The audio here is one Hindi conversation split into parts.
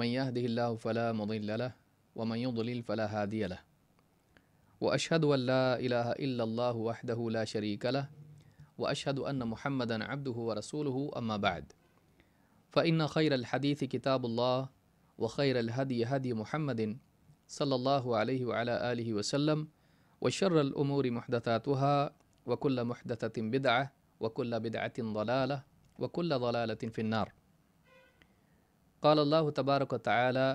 من يهده الله فلا مضل له ومن يضلل فلا هادي له واشهد ان لا اله الا الله وحده لا شريك له واشهد ان محمدا عبده ورسوله اما بعد فان خير الحديث كتاب الله وخير الهدي هدي محمد صلى الله عليه وعلى اله وسلم وشر الامور محدثاتها وكل محدثه بدعه وكل بدعه ضلاله وكل ضلاله في النار قال الله تبارك وتعالى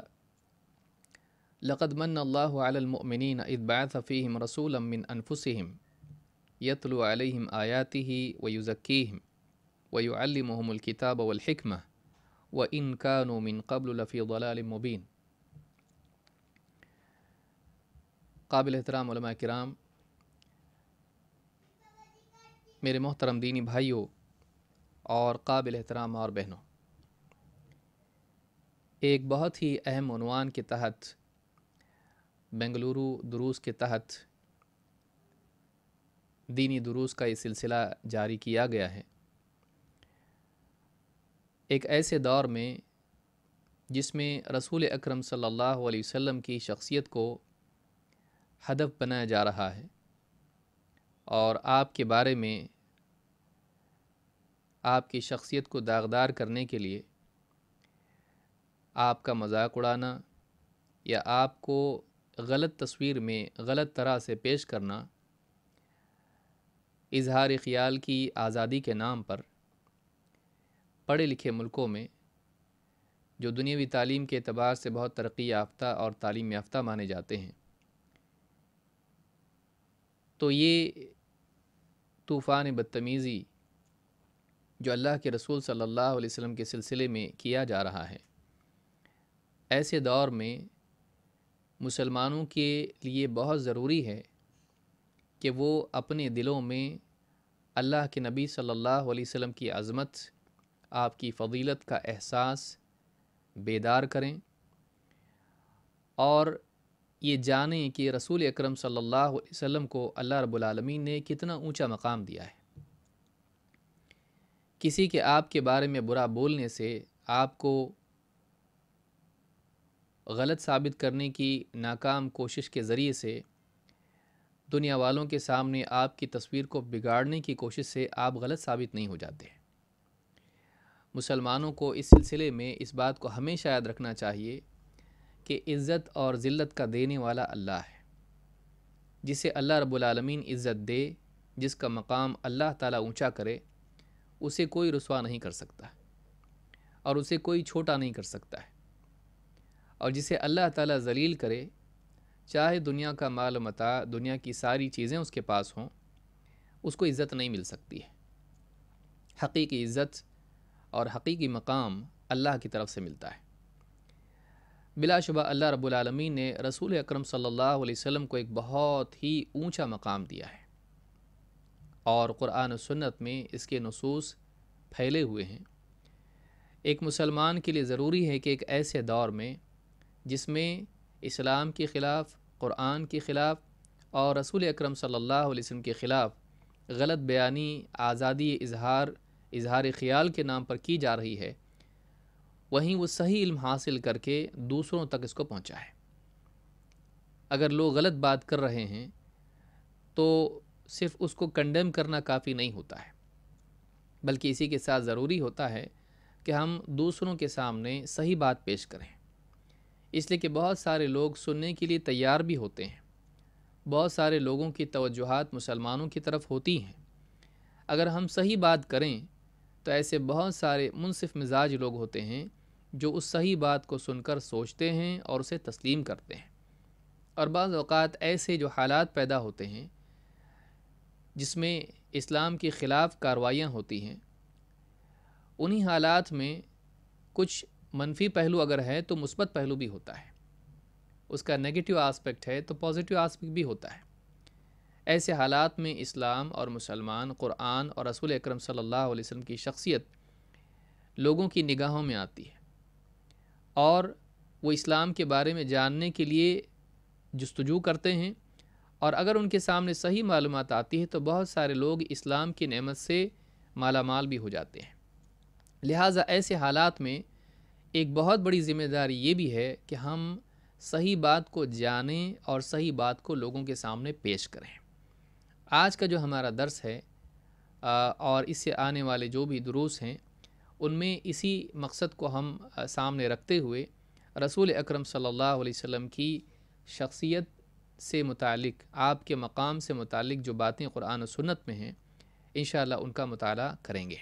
لقد من الله على المؤمنين إذ بعث فيهم رسولا من أنفسهم يتلو عليهم آياته ويزكيهم ويعلمهم الكتاب والحكمة وإن كانوا من قبل لفي ضلال مبين قابل احترام علماء کرام میرے محترم دینی بھائیوں اور قابل احترام اور بہنوں एक बहुत ही अहम अनवान के तहत बेंगलुरु दुरूस के तहत दीनी दुरूस का ये सिलसिला जारी किया गया है एक ऐसे दौर में जिसमें रसूल अकरम सल्लल्लाहु अलैहि वसल्लम की शख्सियत को हदफ बनाया जा रहा है और आपके बारे में आपकी शख्सियत को दागदार करने के लिए आपका मजाक उड़ाना या आपको गलत तस्वीर में गलत तरह से पेश करना इजहार ख़्याल की आज़ादी के नाम पर पढ़े लिखे मुल्कों में जो दुनियावी तालीम के अतबार से बहुत तरक्की याफ्ता और तालीम याफ्ता माने जाते हैं तो ये तूफ़ान बदतमीज़ी जो अल्लाह के रसूल सल्लल्लाहु अलैहि वसल्लम के सिलसिले में किया जा रहा है ऐसे दौर में मुसलमानों के लिए बहुत ज़रूरी है कि वो अपने दिलों में अल्लाह के नबी सल्लल्लाहु अलैहि वसल्लम की आज़मत आपकी फ़जीलत का एहसास बेदार करें और ये जानें कि रसूल अकरम सल्लल्लाहु अलैहि वसल्लम को अल्लाह रब्बुल आलमीन ने कितना ऊंचा मकाम दिया है किसी के आपके बारे में बुरा बोलने से आपको गलत साबित करने की नाकाम कोशिश के ज़रिए से दुनिया वालों के सामने आपकी तस्वीर को बिगाड़ने की कोशिश से आप गलत साबित नहीं हो जाते मुसलमानों को इस सिलसिले में इस बात को हमेशा याद रखना चाहिए कि इज़्ज़त और ज़िल्त का देने वाला अल्लाह है जिसे अल्लाह रब्बुलमीन इज़्ज़त दे जिसका मकाम अल्लाह ताला ऊंचा करे उसे कोई रसवा नहीं कर सकता और उसे कोई छोटा नहीं कर सकता है और जिसे अल्लाह ताला जलील करे चाहे दुनिया का माल मता दुनिया की सारी चीज़ें उसके पास हों उसको इज़्ज़त नहीं मिल सकती है हकीकी इज़्ज़त और हकीकी मकाम अल्लाह की तरफ से मिलता है बिलाशुबा अल्लाह रबालमीन ने रसूल अक्रम सल्लल्लाहु अलैहि वसल्लम को एक बहुत ही ऊंचा मकाम दिया है और क़ुरान सन्नत में इसके नसूस फैले हुए हैं एक मुसलमान के लिए ज़रूरी है कि एक ऐसे दौर में जिसमें इस्लाम के ख़िलाफ़ क़ुरान के ख़िलाफ़ और रसूल अकरम सल्लल्लाहु अलैहि वसल्लम के ख़िलाफ़ गलत बयानी आज़ादी इजहार इजहार ख़्याल के नाम पर की जा रही है वहीं वो सही इल्म हासिल करके दूसरों तक इसको पहुँचा है अगर लोग गलत बात कर रहे हैं तो सिर्फ़ उसको कंडेम करना काफ़ी नहीं होता है बल्कि इसी के साथ ज़रूरी होता है कि हम दूसरों के सामने सही बात पेश करें इसलिए कि बहुत सारे लोग सुनने के लिए तैयार भी होते हैं बहुत सारे लोगों की तोजहत मुसलमानों की तरफ होती हैं अगर हम सही बात करें तो ऐसे बहुत सारे मुनसिफ मिजाज लोग होते हैं जो उस सही बात को सुनकर सोचते हैं और उसे तस्लीम करते हैं और बाज़ ऐसे जो हालात पैदा होते हैं जिसमें इस्लाम के ख़िलाफ़ कार्रवाइयाँ होती हैं उन्हीं हालात में कुछ मनफी पहलू अगर है तो मुस्बत पहलू भी होता है उसका नेगेटिव आस्पेक्ट है तो पॉजिटिव आस्पेक्ट भी होता है ऐसे हालात में इस्लाम और मुसलमान क़ुरान और रसूल अक्रम सल्लल्लाहु की शख्सियत लोगों की निगाहों में आती है और वो इस्लाम के बारे में जानने के लिए जस्तजू करते हैं और अगर उनके सामने सही मालूम आती है तो बहुत सारे लोग इस्लाम की नमत से मालामाल भी हो जाते हैं लिहाजा ऐसे हालात में एक बहुत बड़ी ज़िम्मेदारी ये भी है कि हम सही बात को जानें और सही बात को लोगों के सामने पेश करें आज का जो हमारा दर्स है और इससे आने वाले जो भी दुरूस हैं उनमें इसी मकसद को हम सामने रखते हुए रसूल अकरम सल्लल्लाहु अलैहि वसल्लम की शख्सियत से मुतालिक आपके मकाम से मुतालिक जो बातें कुरान और सुन्नत में हैं इन उनका मताल करेंगे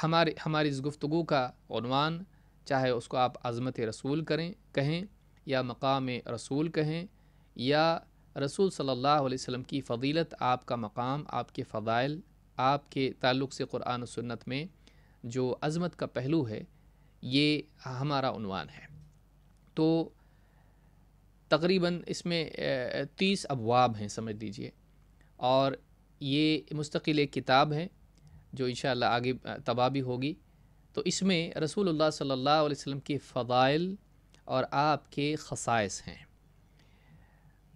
हमारे हमारी इस गुफ्तु का चाहे उसको आप आज़मत रसूल करें कहें या मकाम रसूल कहें या रसूल सल्लल्लाहु अलैहि वसल्लम की फ़दीलत आपका मकाम आपके फ़दाइल आपके ताल्लुक़ से क़ुरान सुन्नत में जो अज़मत का पहलू है ये हमारा उनवान है तो तकरीबन इसमें तीस अबवाब हैं समझ लीजिए और ये मुस्तकिल एक किताब है जो इन आगे तबाह भी होगी तो इसमें रसूल सल्ला वसम के फ़ाइल और आपके खसाइस हैं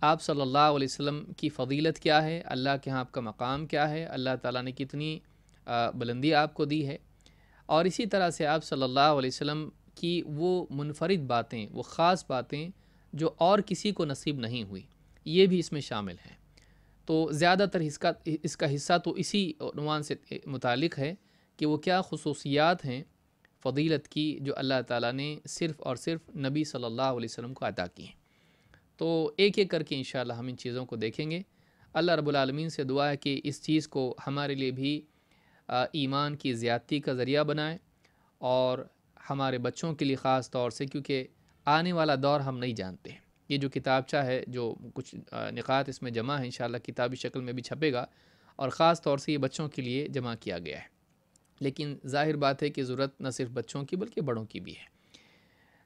आप सल्लल्लाहु अलैहि वसल्लम की फ़ीलत क्या है अल्लाह के यहाँ आपका मकाम क्या है अल्लाह ताला ने कितनी बुलंदी आपको दी है और इसी तरह से आप सल्लल्लाहु अलैहि वसल्लम की वो मुनफरद बातें वो ख़ास बातें जो और किसी को नसीब नहीं हुई ये भी इसमें शामिल हैं तो ज़्यादातर इसका इसका हिस्सा तो इसी अनुमान से मुतल है कि वो क्या खसूसियात हैं फ़दीलत की जो अल्लाह ताला ने सिर्फ़ और सिर्फ नबी सल्लल्लाहु अलैहि वसल्लम को अदा की हैं तो एक एक करके इन हम इन चीज़ों को देखेंगे अल्लाह रबालमीन से दुआ है कि इस चीज़ को हमारे लिए भी ईमान की ज़्यादती का ज़रिया बनाएँ और हमारे बच्चों के लिए ख़ास तौर से क्योंकि आने वाला दौर हम नहीं जानते हैं ये जो किताबचा है जो कुछ निकात इसमें जमा है इन किताबी शक्ल में भी छपेगा और ख़ास तौर से ये बच्चों के लिए जमा किया गया है लेकिन ज़ाहिर बात है कि ज़रूरत न सिर्फ बच्चों की बल्कि बड़ों की भी है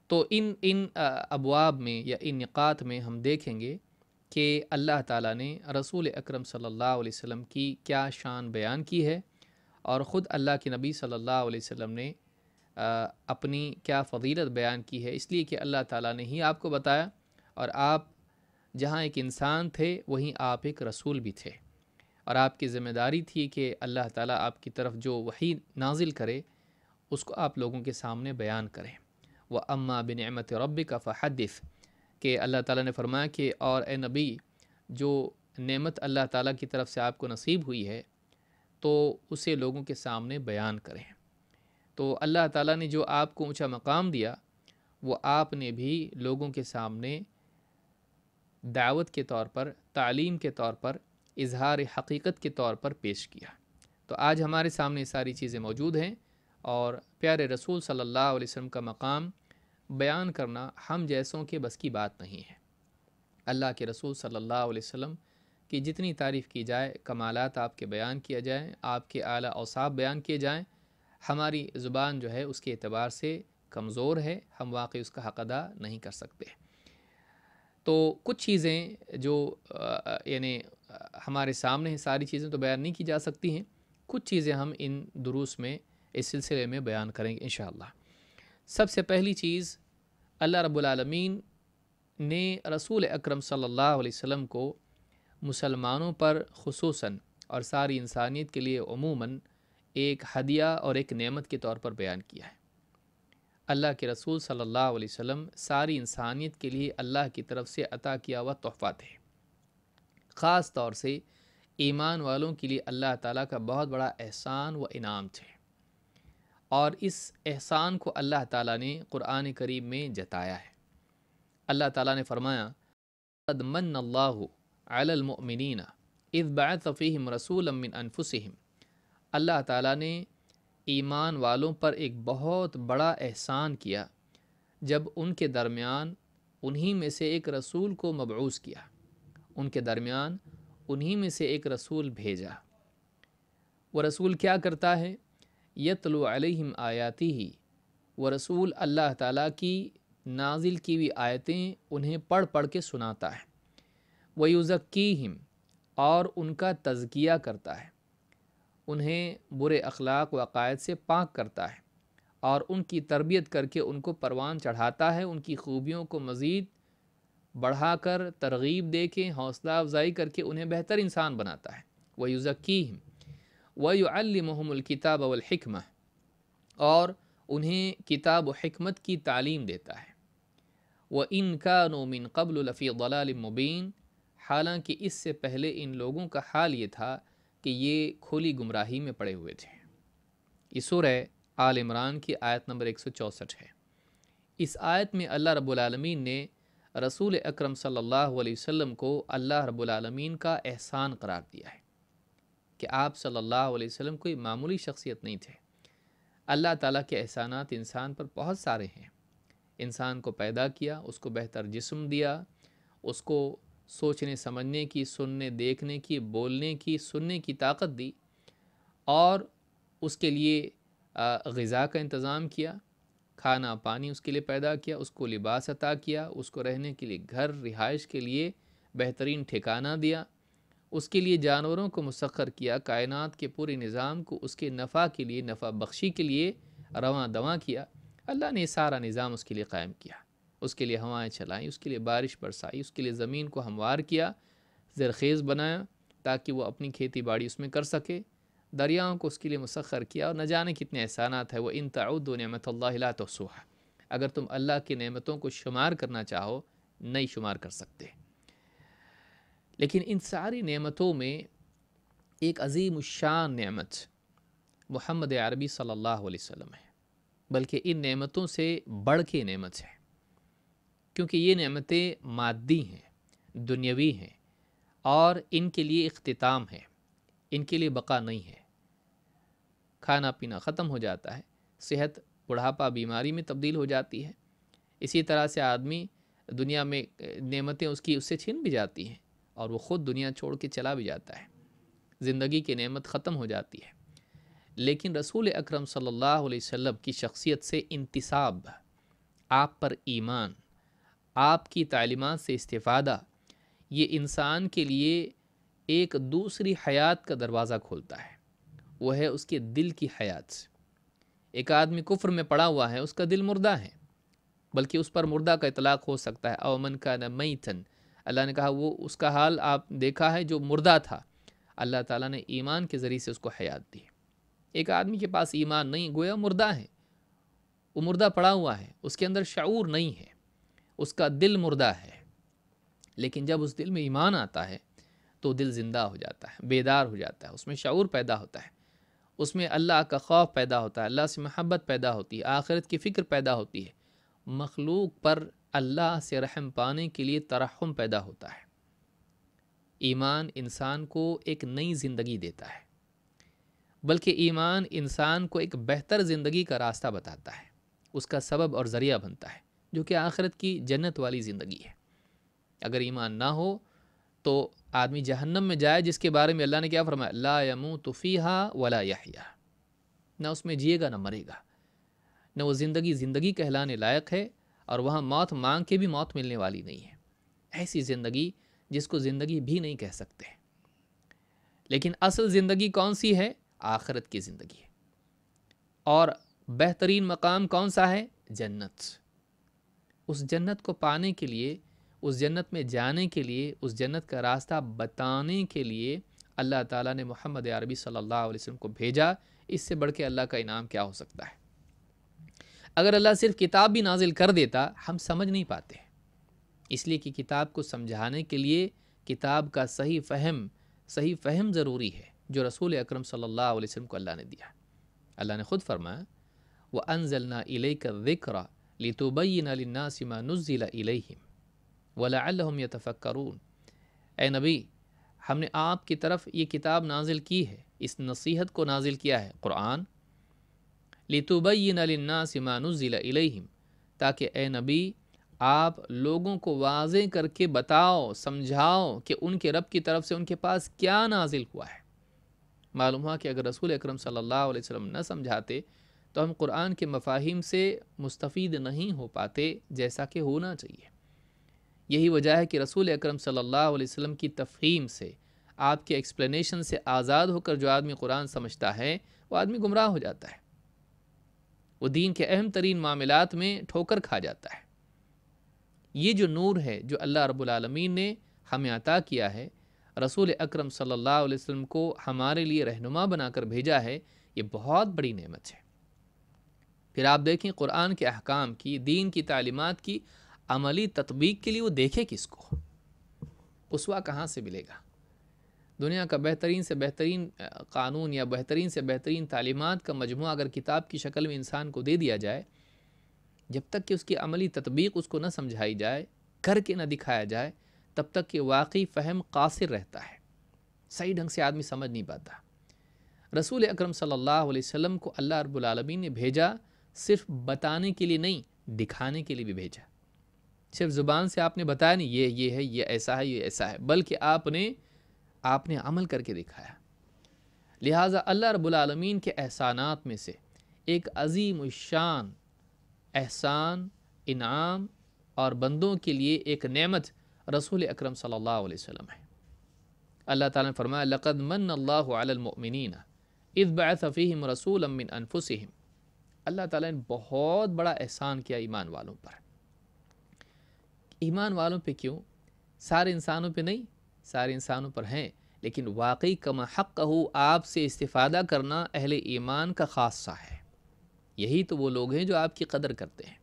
तो इन इन अबवाब में या इन निकात में हम देखेंगे कि अल्लाह ताला ने रसूल अकरम सल्लल्लाहु अलैहि वसल्लम की क्या शान बयान की है और ख़ुद अल्लाह के नबी सल्लल्लाहु अलैहि वसल्लम ने अपनी क्या फजीलत बयान की है इसलिए कि अल्लाह ताला ने ही आपको बताया और आप जहाँ एक इंसान थे वहीं आप एक रसूल भी थे और आपकी ज़िम्मेदारी थी कि अल्लाह ताला आपकी तरफ जो वही नाजिल करे उसको आप लोगों के सामने बयान करें व अम्मा बिन अहमत रब का फ़हदिफ के अल्लाह ताला ने फरमाया कि और ए नबी जो नेमत अल्लाह ताला की तरफ से आपको नसीब हुई है तो उसे लोगों के सामने बयान करें तो अल्लाह ताला ने जो आपको ऊंचा मकाम दिया वो आपने भी लोगों के सामने दावत के तौर पर तालीम के तौर पर इजहार हकीकत के तौर पर पेश किया तो आज हमारे सामने सारी चीज़ें मौजूद हैं और प्यारे रसूल सल्लल्लाहु अलैहि वसल्लम का मकाम बयान करना हम जैसों के बस की बात नहीं है अल्लाह के रसूल सल्लल्लाहु अलैहि वसल्लम की जितनी तारीफ़ की जाए कमालात आपके बयान किया जाएँ आपके आला औसाब बयान किए जाएँ हमारी ज़ुबान जो है उसके अतबार से कमज़ोर है हम वाकई उसका हक़ अदा नहीं कर सकते तो कुछ चीज़ें जो यानी हमारे सामने हैं सारी चीज़ें तो बयान नहीं की जा सकती हैं कुछ चीज़ें हम इन दुरुस में इस सिलसिले में बयान करेंगे इन सबसे पहली चीज़ अल्लाह रबालमीन ने रसूल अकरम सल्लल्लाहु अलैहि वसल्लम को मुसलमानों पर खसूस और सारी इंसानियत के लिए अमूमन एक हदिया और एक नेमत के तौर पर बयान किया है अल्लाह के रसूल सल्लल्लाहु अलैहि वसल्लम सारी इंसानियत के लिए अल्लाह की तरफ से अता किया हुआ तोहफ़ा थे ख़ास तौर से ईमान वालों के लिए अल्लाह ताला का बहुत बड़ा एहसान व इनाम थे और इस एहसान को अल्लाह ताला ने क़ुरान करीम में जताया है अल्लाह ताला ने फरमाया अदमन्ल्लामिन इज़ रसूल अमिन अनफुसम अल्लाह ताली ने ईमान वालों पर एक बहुत बड़ा एहसान किया जब उनके दरमियान उन्हीं में से एक रसूल को मबूस किया उनके दरमियान उन्हीं में से एक रसूल भेजा वह रसूल क्या करता है यतलो अलहम आयाती ही वह रसूल अल्लाह ताला की नाजिल की हुई आयतें उन्हें पढ़ पढ़ के सुनाता है हिम और उनका तजकिया करता है उन्हें बुरे अखलाक व अकायद से पाक करता है और उनकी तरबियत करके उनको परवान चढ़ाता है उनकी खूबियों को मज़ीद बढ़ा कर तरगीब दे के हौसला अफजाई करके उन्हें बेहतर इंसान बनाता है वह युज़क़ीम किताब वलहकम और उन्हें किताब हमत की तालीम देता है व इनका नोमिन कबल लफ़ी मुबीन हालांकि इससे पहले इन लोगों का हाल ये था कि ये खोली गुमराही में पड़े हुए थे इस है आल इमरान की आयत नंबर एक सौ है इस आयत में अल्लाह रबालमीन ने रसूल अकरम सल्लल्लाहु अलैहि वसल्लम को अल्लाह रबालमीन का एहसान करार दिया है कि आप सल्लल्लाहु अलैहि वसल्लम कोई मामूली शख्सियत नहीं थे अल्लाह ताला के एहसानात इंसान पर बहुत सारे हैं इंसान को पैदा किया उसको बेहतर जिस्म दिया उसको सोचने समझने की सुनने देखने की बोलने की सुनने की ताकत दी और उसके लिए गज़ा का इंतज़ाम किया खाना पानी उसके लिए पैदा किया उसको लिबास अता किया उसको रहने के लिए घर रिहाइश के लिए बेहतरीन ठिकाना दिया उसके लिए जानवरों को मुसक्र किया कायनात के पूरे निज़ाम को उसके नफ़ा के लिए नफ़ा बख्शी के लिए रवा दवा किया अल्लाह ने सारा निज़ाम उसके लिए कायम किया उसके लिए हवाएं चलाईं उसके लिए बारिश बरसाई उसके लिए ज़मीन को हमवार किया ज़रखेज़ बनाया ताकि वो अपनी खेती बाड़ी उसमें कर सके दरियाओं को उसके लिए मुसर किया और न जाने कितने एहसानात है वह इन तउदो नमत अगर तुम अल्लाह की नमतों को शुमार करना चाहो नहीं शुमार कर सकते लेकिन इन सारी नमतों में एक अजीम शान नमत मोहम्मद अरबी सल्ला अलैहि है बल्कि इन नमतों से बढ़ के नमत है क्योंकि ये नमतें मादी हैं दुनियावी हैं और इनके लिए अख्ताम है इनके लिए बका नहीं है खाना पीना ख़त्म हो जाता है सेहत बुढ़ापा बीमारी में तब्दील हो जाती है इसी तरह से आदमी दुनिया में नमतें उसकी उससे छीन भी जाती हैं और वो ख़ुद दुनिया छोड़ के चला भी जाता है ज़िंदगी की नमत ख़त्म हो जाती है लेकिन रसूल अक्रम सल्ला अलैहि की शख्सियत से इंतसाब आप पर ईमान आपकी तालीमत से इस्तादा ये इंसान के लिए एक दूसरी हयात का दरवाज़ा खोलता है वो है उसके दिल की हयात से एक आदमी कुफ्र में पड़ा हुआ है उसका दिल मुर्दा है बल्कि उस पर मुर्दा का इतलाक़ हो सकता है अमन का न थन अल्लाह ने कहा वो उसका हाल आप देखा है जो मुर्दा था अल्लाह ताला ने ईमान के ज़रिए से उसको हयात दी एक आदमी के पास ईमान नहीं गोया मुर्दा है वो मुर्दा पड़ा हुआ है उसके अंदर शूर नहीं है उसका दिल मुर्दा है लेकिन जब उस दिल में ईमान आता है तो दिल ज़िंदा हो जाता है बेदार हो जाता है उसमें शूर पैदा होता है उसमें अल्लाह का खौफ पैदा होता है अल्लाह से महब्बत पैदा होती है आखिरत की फ़िक्र पैदा होती है मखलूक पर अल्लाह से रहम पाने के लिए तरहम पैदा होता है ईमान इंसान को एक नई ज़िंदगी देता है बल्कि ईमान इंसान को एक बेहतर ज़िंदगी का रास्ता बताता है उसका सबब और ज़रिया बनता है जो कि आखिरत की जन्नत वाली ज़िंदगी है अगर ईमान ना हो तो आदमी जहन्नम में जाए जिसके बारे में अल्लाह ने क्या फरमाया ला यमू तुफ़ीहा वला यहिया ना उसमें जिएगा ना मरेगा ना वो ज़िंदगी ज़िंदगी कहलाने लायक है और वहाँ मौत मांग के भी मौत मिलने वाली नहीं है ऐसी ज़िंदगी जिसको ज़िंदगी भी नहीं कह सकते लेकिन असल ज़िंदगी कौन सी है आखरत की ज़िंदगी है और बेहतरीन मकाम कौन सा है जन्नत उस जन्नत को पाने के लिए उस जन्नत में जाने के लिए उस जन्नत का रास्ता बताने के लिए अल्लाह ताला ने मोहम्मद अरबी सल्लल्लाहु अलैहि वसल्लम को भेजा इससे बढ़ के अल्लाह का इनाम क्या हो सकता है अगर अल्लाह सिर्फ किताब भी नाजिल कर देता हम समझ नहीं पाते इसलिए कि किताब को समझाने के लिए किताब का सही फहम सही फहम ज़रूरी है जो रसूल अक्रम सल्ला वसम को अल्लाह ने दिया अल्लाह ने ख़ुद फरमाया व अनजलना इले का लितुबैन लन्नासिमा नज़िला इलैहिम वलाम यतफ़क्रून ए नबी हमने आपकी तरफ ये किताब नाजिल की है इस नसीहत को नाजिल किया है क़ुरान लितुबैन लन्नासिमा नज़िला इलैहिम ताकि ए नबी आप लोगों को वाज करके बताओ समझाओ कि उनके रब की तरफ से उनके पास क्या नाजिल हुआ है मालूम हुआ कि अगर रसूल अक्रम सल्लल्लाहु अलैहि वसल्लम न समझाते तो हम कुरान के मफाहिम से मुस्तफ़ीद नहीं हो पाते जैसा कि होना चाहिए यही वजह है कि रसूल अकरम सल्लल्लाहु अलैहि वसल्लम की तफ़हीम से आपके एक्सप्लेनेशन से आज़ाद होकर जो आदमी कुरान समझता है वो आदमी गुमराह हो जाता है वो दीन के अहम तरीन मामलात में ठोकर खा जाता है ये जो नूर है जो अल्लाह रबालमीन ने हमें अता किया है रसूल अकरम सल्लल्लाहु अलैहि वसल्लम को हमारे लिए रहनुमा बनाकर भेजा है ये बहुत बड़ी नेमत है फिर आप देखें कुरान के अहकाम की दीन की तालीमत की अमली तत्बीक के लिए वो देखे किसको उसवा कहाँ से मिलेगा दुनिया का बेहतरीन से बेहतरीन कानून या बेहतरीन से बेहतरीन तालीमत का मजमू अगर किताब की शक्ल में इंसान को दे दिया जाए जब तक कि उसकी अमली तत्बीक उसको न समझाई जाए करके न दिखाया जाए तब तक कि वाकई फ़हम कासिर रहता है सही ढंग से आदमी समझ नहीं पाता रसूल अकरम सल्लल्लाहु अलैहि वसल्लम को अल्लाह रब्बुल आलमीन ने भेजा सिर्फ बताने के लिए नहीं दिखाने के लिए भी भेजा सिर्फ ज़ुबान से आपने बताया नहीं ये ये है ये ऐसा है ये ऐसा है बल्कि आपने आपने अमल करके दिखाया लिहाजा अल्लाह रबालमीन के एहसानात में से एक अजीम शान एहसान इनाम और बंदों के लिए एक नेमत रसूल अकरम सल्लल्लाहु अलैहि वसल्लम है अल्लाह ताला ने फरमाया लक़द मन अल्लाह अलमिन इज़ बफ़ीम रसूल अमिन अनफुसम अल्लाह ताला ने बहुत बड़ा एहसान किया ईमान वालों पर ईमान वालों पे क्यों सारे इंसानों पे नहीं सारे इंसानों पर हैं लेकिन वाकई कम हक़ हो आपसे इस्तिफ़ादा करना अहले ईमान का खासा है यही तो वो लोग हैं जो आपकी कदर करते हैं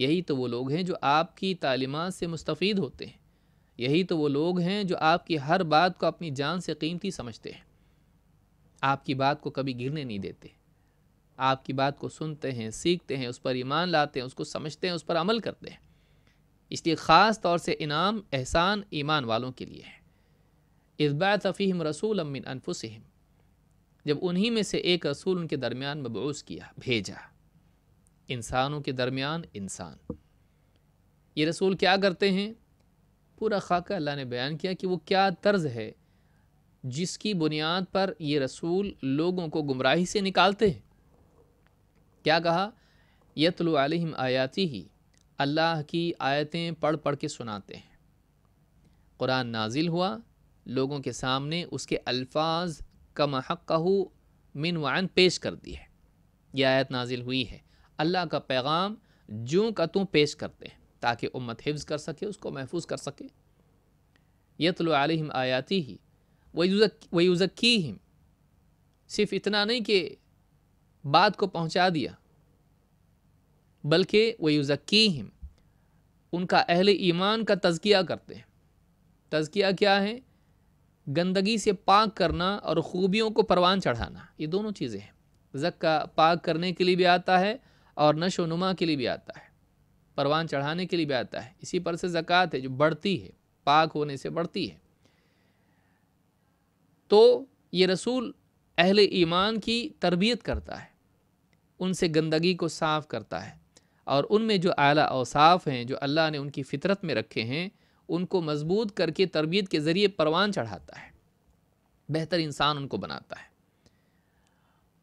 यही तो वो लोग हैं जो आपकी तालीमत से मुस्तफ़ होते हैं यही तो वो लोग हैं जो आपकी हर बात को अपनी जान से कीमती समझते हैं आपकी बात को कभी गिरने नहीं देते आपकी बात को सुनते हैं सीखते हैं उस पर ईमान लाते हैं उसको समझते हैं उस पर अमल करते हैं इसलिए ख़ास तौर से इनाम एहसान ईमान वालों के लिए है इसबात तफ़ीम रसूल अमिन अनफुसम जब उन्हीं में से एक रसूल उनके दरमियान मबूस किया भेजा इंसानों के दरमियान इंसान ये रसूल क्या करते हैं पूरा खाका अल्लाह ने बयान किया कि वो क्या तर्ज है जिसकी बुनियाद पर ये रसूल लोगों को गुमराही से निकालते हैं क्या कहा यतलु अलहम आयाती ही अल्लाह की आयतें पढ़ पढ़ के सुनाते हैं कुरान नाजिल हुआ लोगों के सामने उसके अल्फाज का महक़ू मिन वान पेश कर दी है यह आयत नाजिल हुई है अल्लाह का पैगाम जूँ का तूँ पेश करते हैं ताकि उम्मत हिफ्ज़ कर सके उसको महफूज कर सके यतलम आयाती ही वही वही सिर्फ इतना नहीं कि बात को पहुंचा दिया बल्कि व युज़क्कीम उनका अहल ईमान का तज़किया करते हैं तज़किया क्या है गंदगी से पाक करना और ख़ूबियों को परवान चढ़ाना ये दोनों चीज़ें हैं जक्का पाक करने के लिए भी आता है और नशो नुमा के लिए भी आता है परवान चढ़ाने के लिए भी आता है इसी पर से ज़क़़त है जो बढ़ती है पाक होने से बढ़ती है तो ये रसूल अहल ईमान की तरबियत करता है उनसे गंदगी को साफ़ करता है और उनमें जो आला अवसाफ़ हैं जो अल्लाह ने उनकी फ़ितरत में रखे हैं उनको मजबूत करके तरबियत के ज़रिए परवान चढ़ाता है बेहतर इंसान उनको बनाता है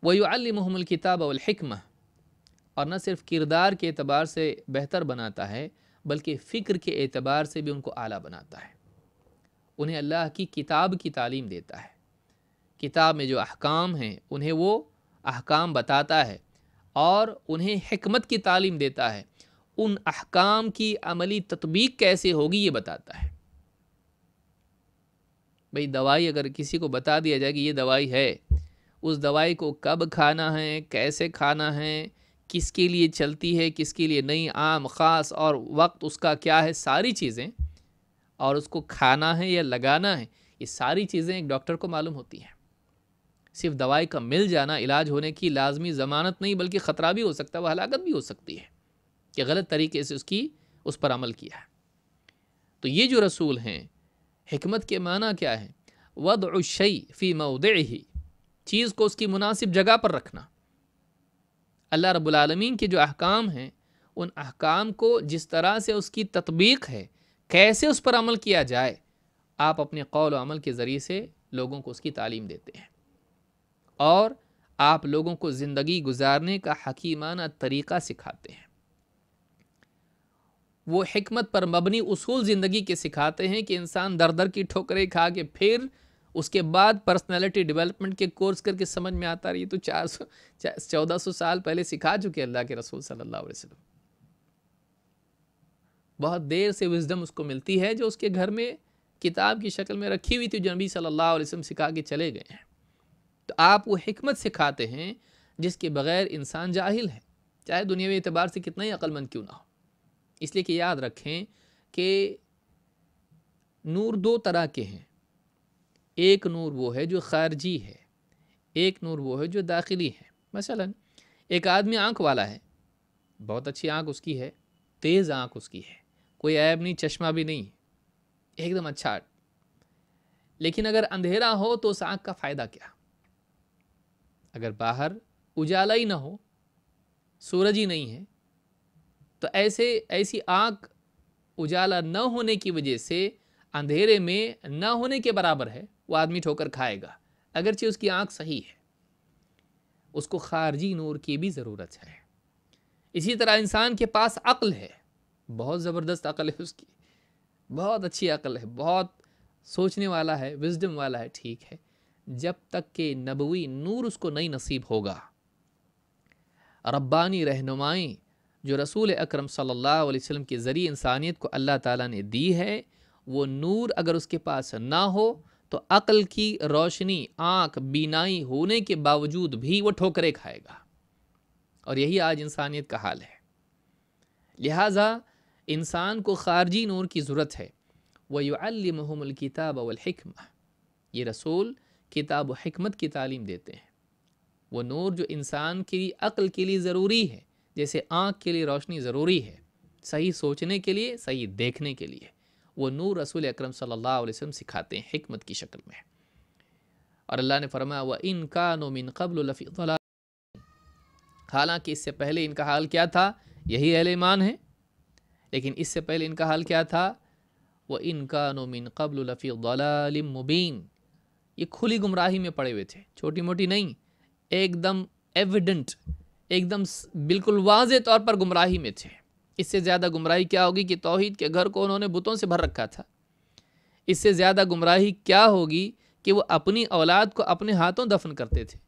वयुमल किताब अलहकम और न सिर्फ किरदार के अतबार से बेहतर बनाता है बल्कि फ़िक्र के एतबार से भी उनको आला बनाता है उन्हें अल्लाह की किताब की तालीम देता है किताब में जो अहकाम हैं उन्हें वो अहकाम बताता है और उन्हें हमत की तालीम देता है उन अहकाम की अमली तत्बीक कैसे होगी ये बताता है भाई दवाई अगर किसी को बता दिया जाए कि ये दवाई है उस दवाई को कब खाना है कैसे खाना है किसके लिए चलती है किसके लिए नई आम ख़ास और वक्त उसका क्या है सारी चीज़ें और उसको खाना है या लगाना है ये सारी चीज़ें एक डॉक्टर को मालूम होती हैं सिर्फ दवाई का मिल जाना इलाज होने की लाजमी ज़मानत नहीं बल्कि ख़तरा भी हो सकता है वह हलाकत भी हो सकती है कि गलत तरीके से उसकी उस पर अमल किया है तो ये जो रसूल हैं हमत के माना क्या है वदशई फ़ी मऊद ही चीज़ को उसकी मुनासिब जगह पर रखना अल्लाह रबालमीन के जो अहकाम हैं उन अहकाम को जिस तरह से उसकी तत्बीक है कैसे उस पर अमल किया जाए आप अपने कौल अमल के ज़रिए से लोगों को उसकी तालीम देते हैं और आप लोगों को ज़िंदगी गुजारने का हकीमाना तरीक़ा सिखाते हैं वो हमत पर मबनी उसूल ज़िंदगी के सिखाते हैं कि इंसान दर दर की ठोकरें खा के फिर उसके बाद पर्सनैलिटी डेवलपमेंट के कोर्स करके समझ में आता रही तो चार सौ चौदह सौ साल पहले सिखा चुके अल्लाह के रसूल सल्ला वसलम बहुत देर से विजडम उसको मिलती है जो उसके घर में किताब की शक्ल में रखी हुई थी जो नबी सल्ला अलैहि सिखा के चले गए हैं तो आप वो हमत सिखाते हैं जिसके बग़ैर इंसान जाहिल है चाहे दुनियावी एतबार से कितना ही अक्लमंद क्यों ना हो इसलिए कि याद रखें कि नूर दो तरह के हैं एक नूर वो है जो खारजी है एक नूर वो है जो दाखिली है मसलन एक आदमी आँख वाला है बहुत अच्छी आँख उसकी है तेज़ आँख उसकी है कोई ऐब नहीं चश्मा भी नहीं एकदम अच्छा लेकिन अगर अंधेरा हो तो उस आँख का फ़ायदा क्या अगर बाहर उजाला ही ना हो सूरज ही नहीं है तो ऐसे ऐसी आँख उजाला न होने की वजह से अंधेरे में न होने के बराबर है वो आदमी ठोकर खाएगा अगरचे उसकी आँख सही है उसको खारजी नूर की भी ज़रूरत है इसी तरह इंसान के पास अक्ल है बहुत ज़बरदस्त अक्ल है उसकी बहुत अच्छी अक्ल है बहुत सोचने वाला है विजडम वाला है ठीक है जब तक के नबवी नूर उसको नहीं नसीब होगा रब्बानी रहनुमाई जो रसूल अक्रम सल्लल्लाहु के ज़रिए इंसानियत को अल्लाह ताला ने दी है वो नूर अगर उसके पास ना हो तो अक़ल की रोशनी आँख बीनाई होने के बावजूद भी वो ठोकरे खाएगा और यही आज इंसानियत का हाल है लिहाजा इंसान को ख़ारजी नूर की ज़रूरत है वह युमल किताब वलहकमा ये रसूल किताब हमत की तालीम देते हैं वो नूर जो इंसान की अक्ल के लिए ज़रूरी है जैसे आँख के लिए रोशनी ज़रूरी है सही सोचने के लिए सही देखने के लिए वो नूर रसूल अक्रम सल्लल्लाहु अलैहि वसल्लम सिखाते हैं हमत की शक्ल में और अल्लाह ने फरमाया व इन कानो मिन कबल हालांकि इससे पहले इनका हाल क्या था यही अहल ईमान है लेकिन इससे पहले इनका हाल क्या था व इन नोमिन मिन कबलफ़ी मुबीन ये खुली गुमराही में पड़े हुए थे छोटी मोटी नहीं एकदम एविडेंट एकदम बिल्कुल वाज तौर पर गुमराही में थे इससे ज़्यादा गुमराही क्या होगी कि तोहद के घर को उन्होंने बुतों से भर रखा था इससे ज़्यादा गुमराही क्या होगी कि वो अपनी औलाद को अपने हाथों दफन करते थे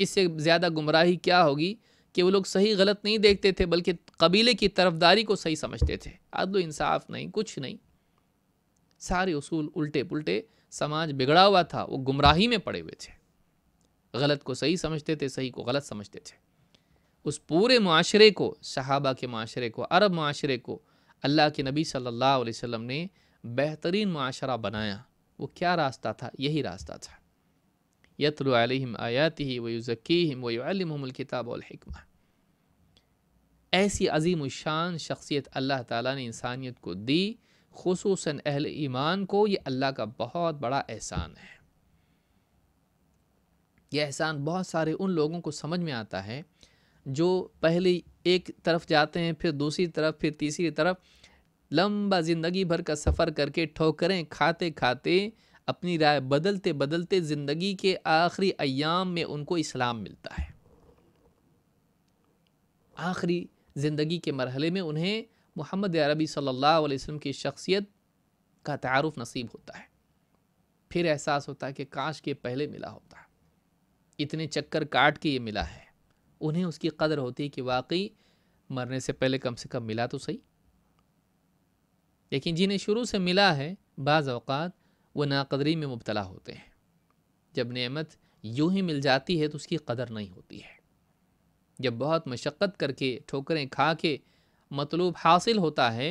इससे ज़्यादा गुमराही क्या होगी कि वो लोग सही गलत नहीं देखते थे बल्कि कबीले की तरफदारी को सही समझते थे अदल इंसाफ नहीं कुछ नहीं सारे उसूल उल्टे पुल्टे समाज बिगड़ा हुआ था वो गुमराही में पड़े हुए थे गलत को सही समझते थे सही को गलत समझते थे उस पूरे माशरे को सहाबा के माशरे को अरब माशरे को अल्लाह के नबी सल्लल्लाहु अलैहि वसल्लम ने बेहतरीन माशरा बनाया वो क्या रास्ता था यही रास्ता था आयाति आयात ही वयुज़कीम वयुलमकिताबलकमा ऐसी अजीम शान शख्सियत अल्लाह ताला ने इंसानियत को दी खसूस अहल ईमान को ये अल्लाह का बहुत बड़ा एहसान है यह एहसान बहुत सारे उन लोगों को समझ में आता है जो पहले एक तरफ जाते हैं फिर दूसरी तरफ फिर तीसरी तरफ लंबा ज़िंदगी भर का सफ़र करके ठोकरें खाते खाते अपनी राय बदलते बदलते ज़िंदगी के आखिरी अयाम में उनको इस्लाम मिलता है आखिरी ज़िंदगी के मरहले में उन्हें मोहम्मद अरबी सल्ला वसम की शख्सियत का तारफ़ नसीब होता है फिर एहसास होता है कि काश के पहले मिला होता इतने चक्कर काट के ये मिला है उन्हें उसकी कदर होती कि वाकई मरने से पहले कम से कम मिला तो सही लेकिन जिन्हें शुरू से मिला है बाज़ अवकात वह नाकदरी में मुबतला होते हैं जब नमत यूँ ही मिल जाती है तो उसकी कदर नहीं होती है जब बहुत मशक्क़त करके ठोकरें खा के मतलूब हासिल होता है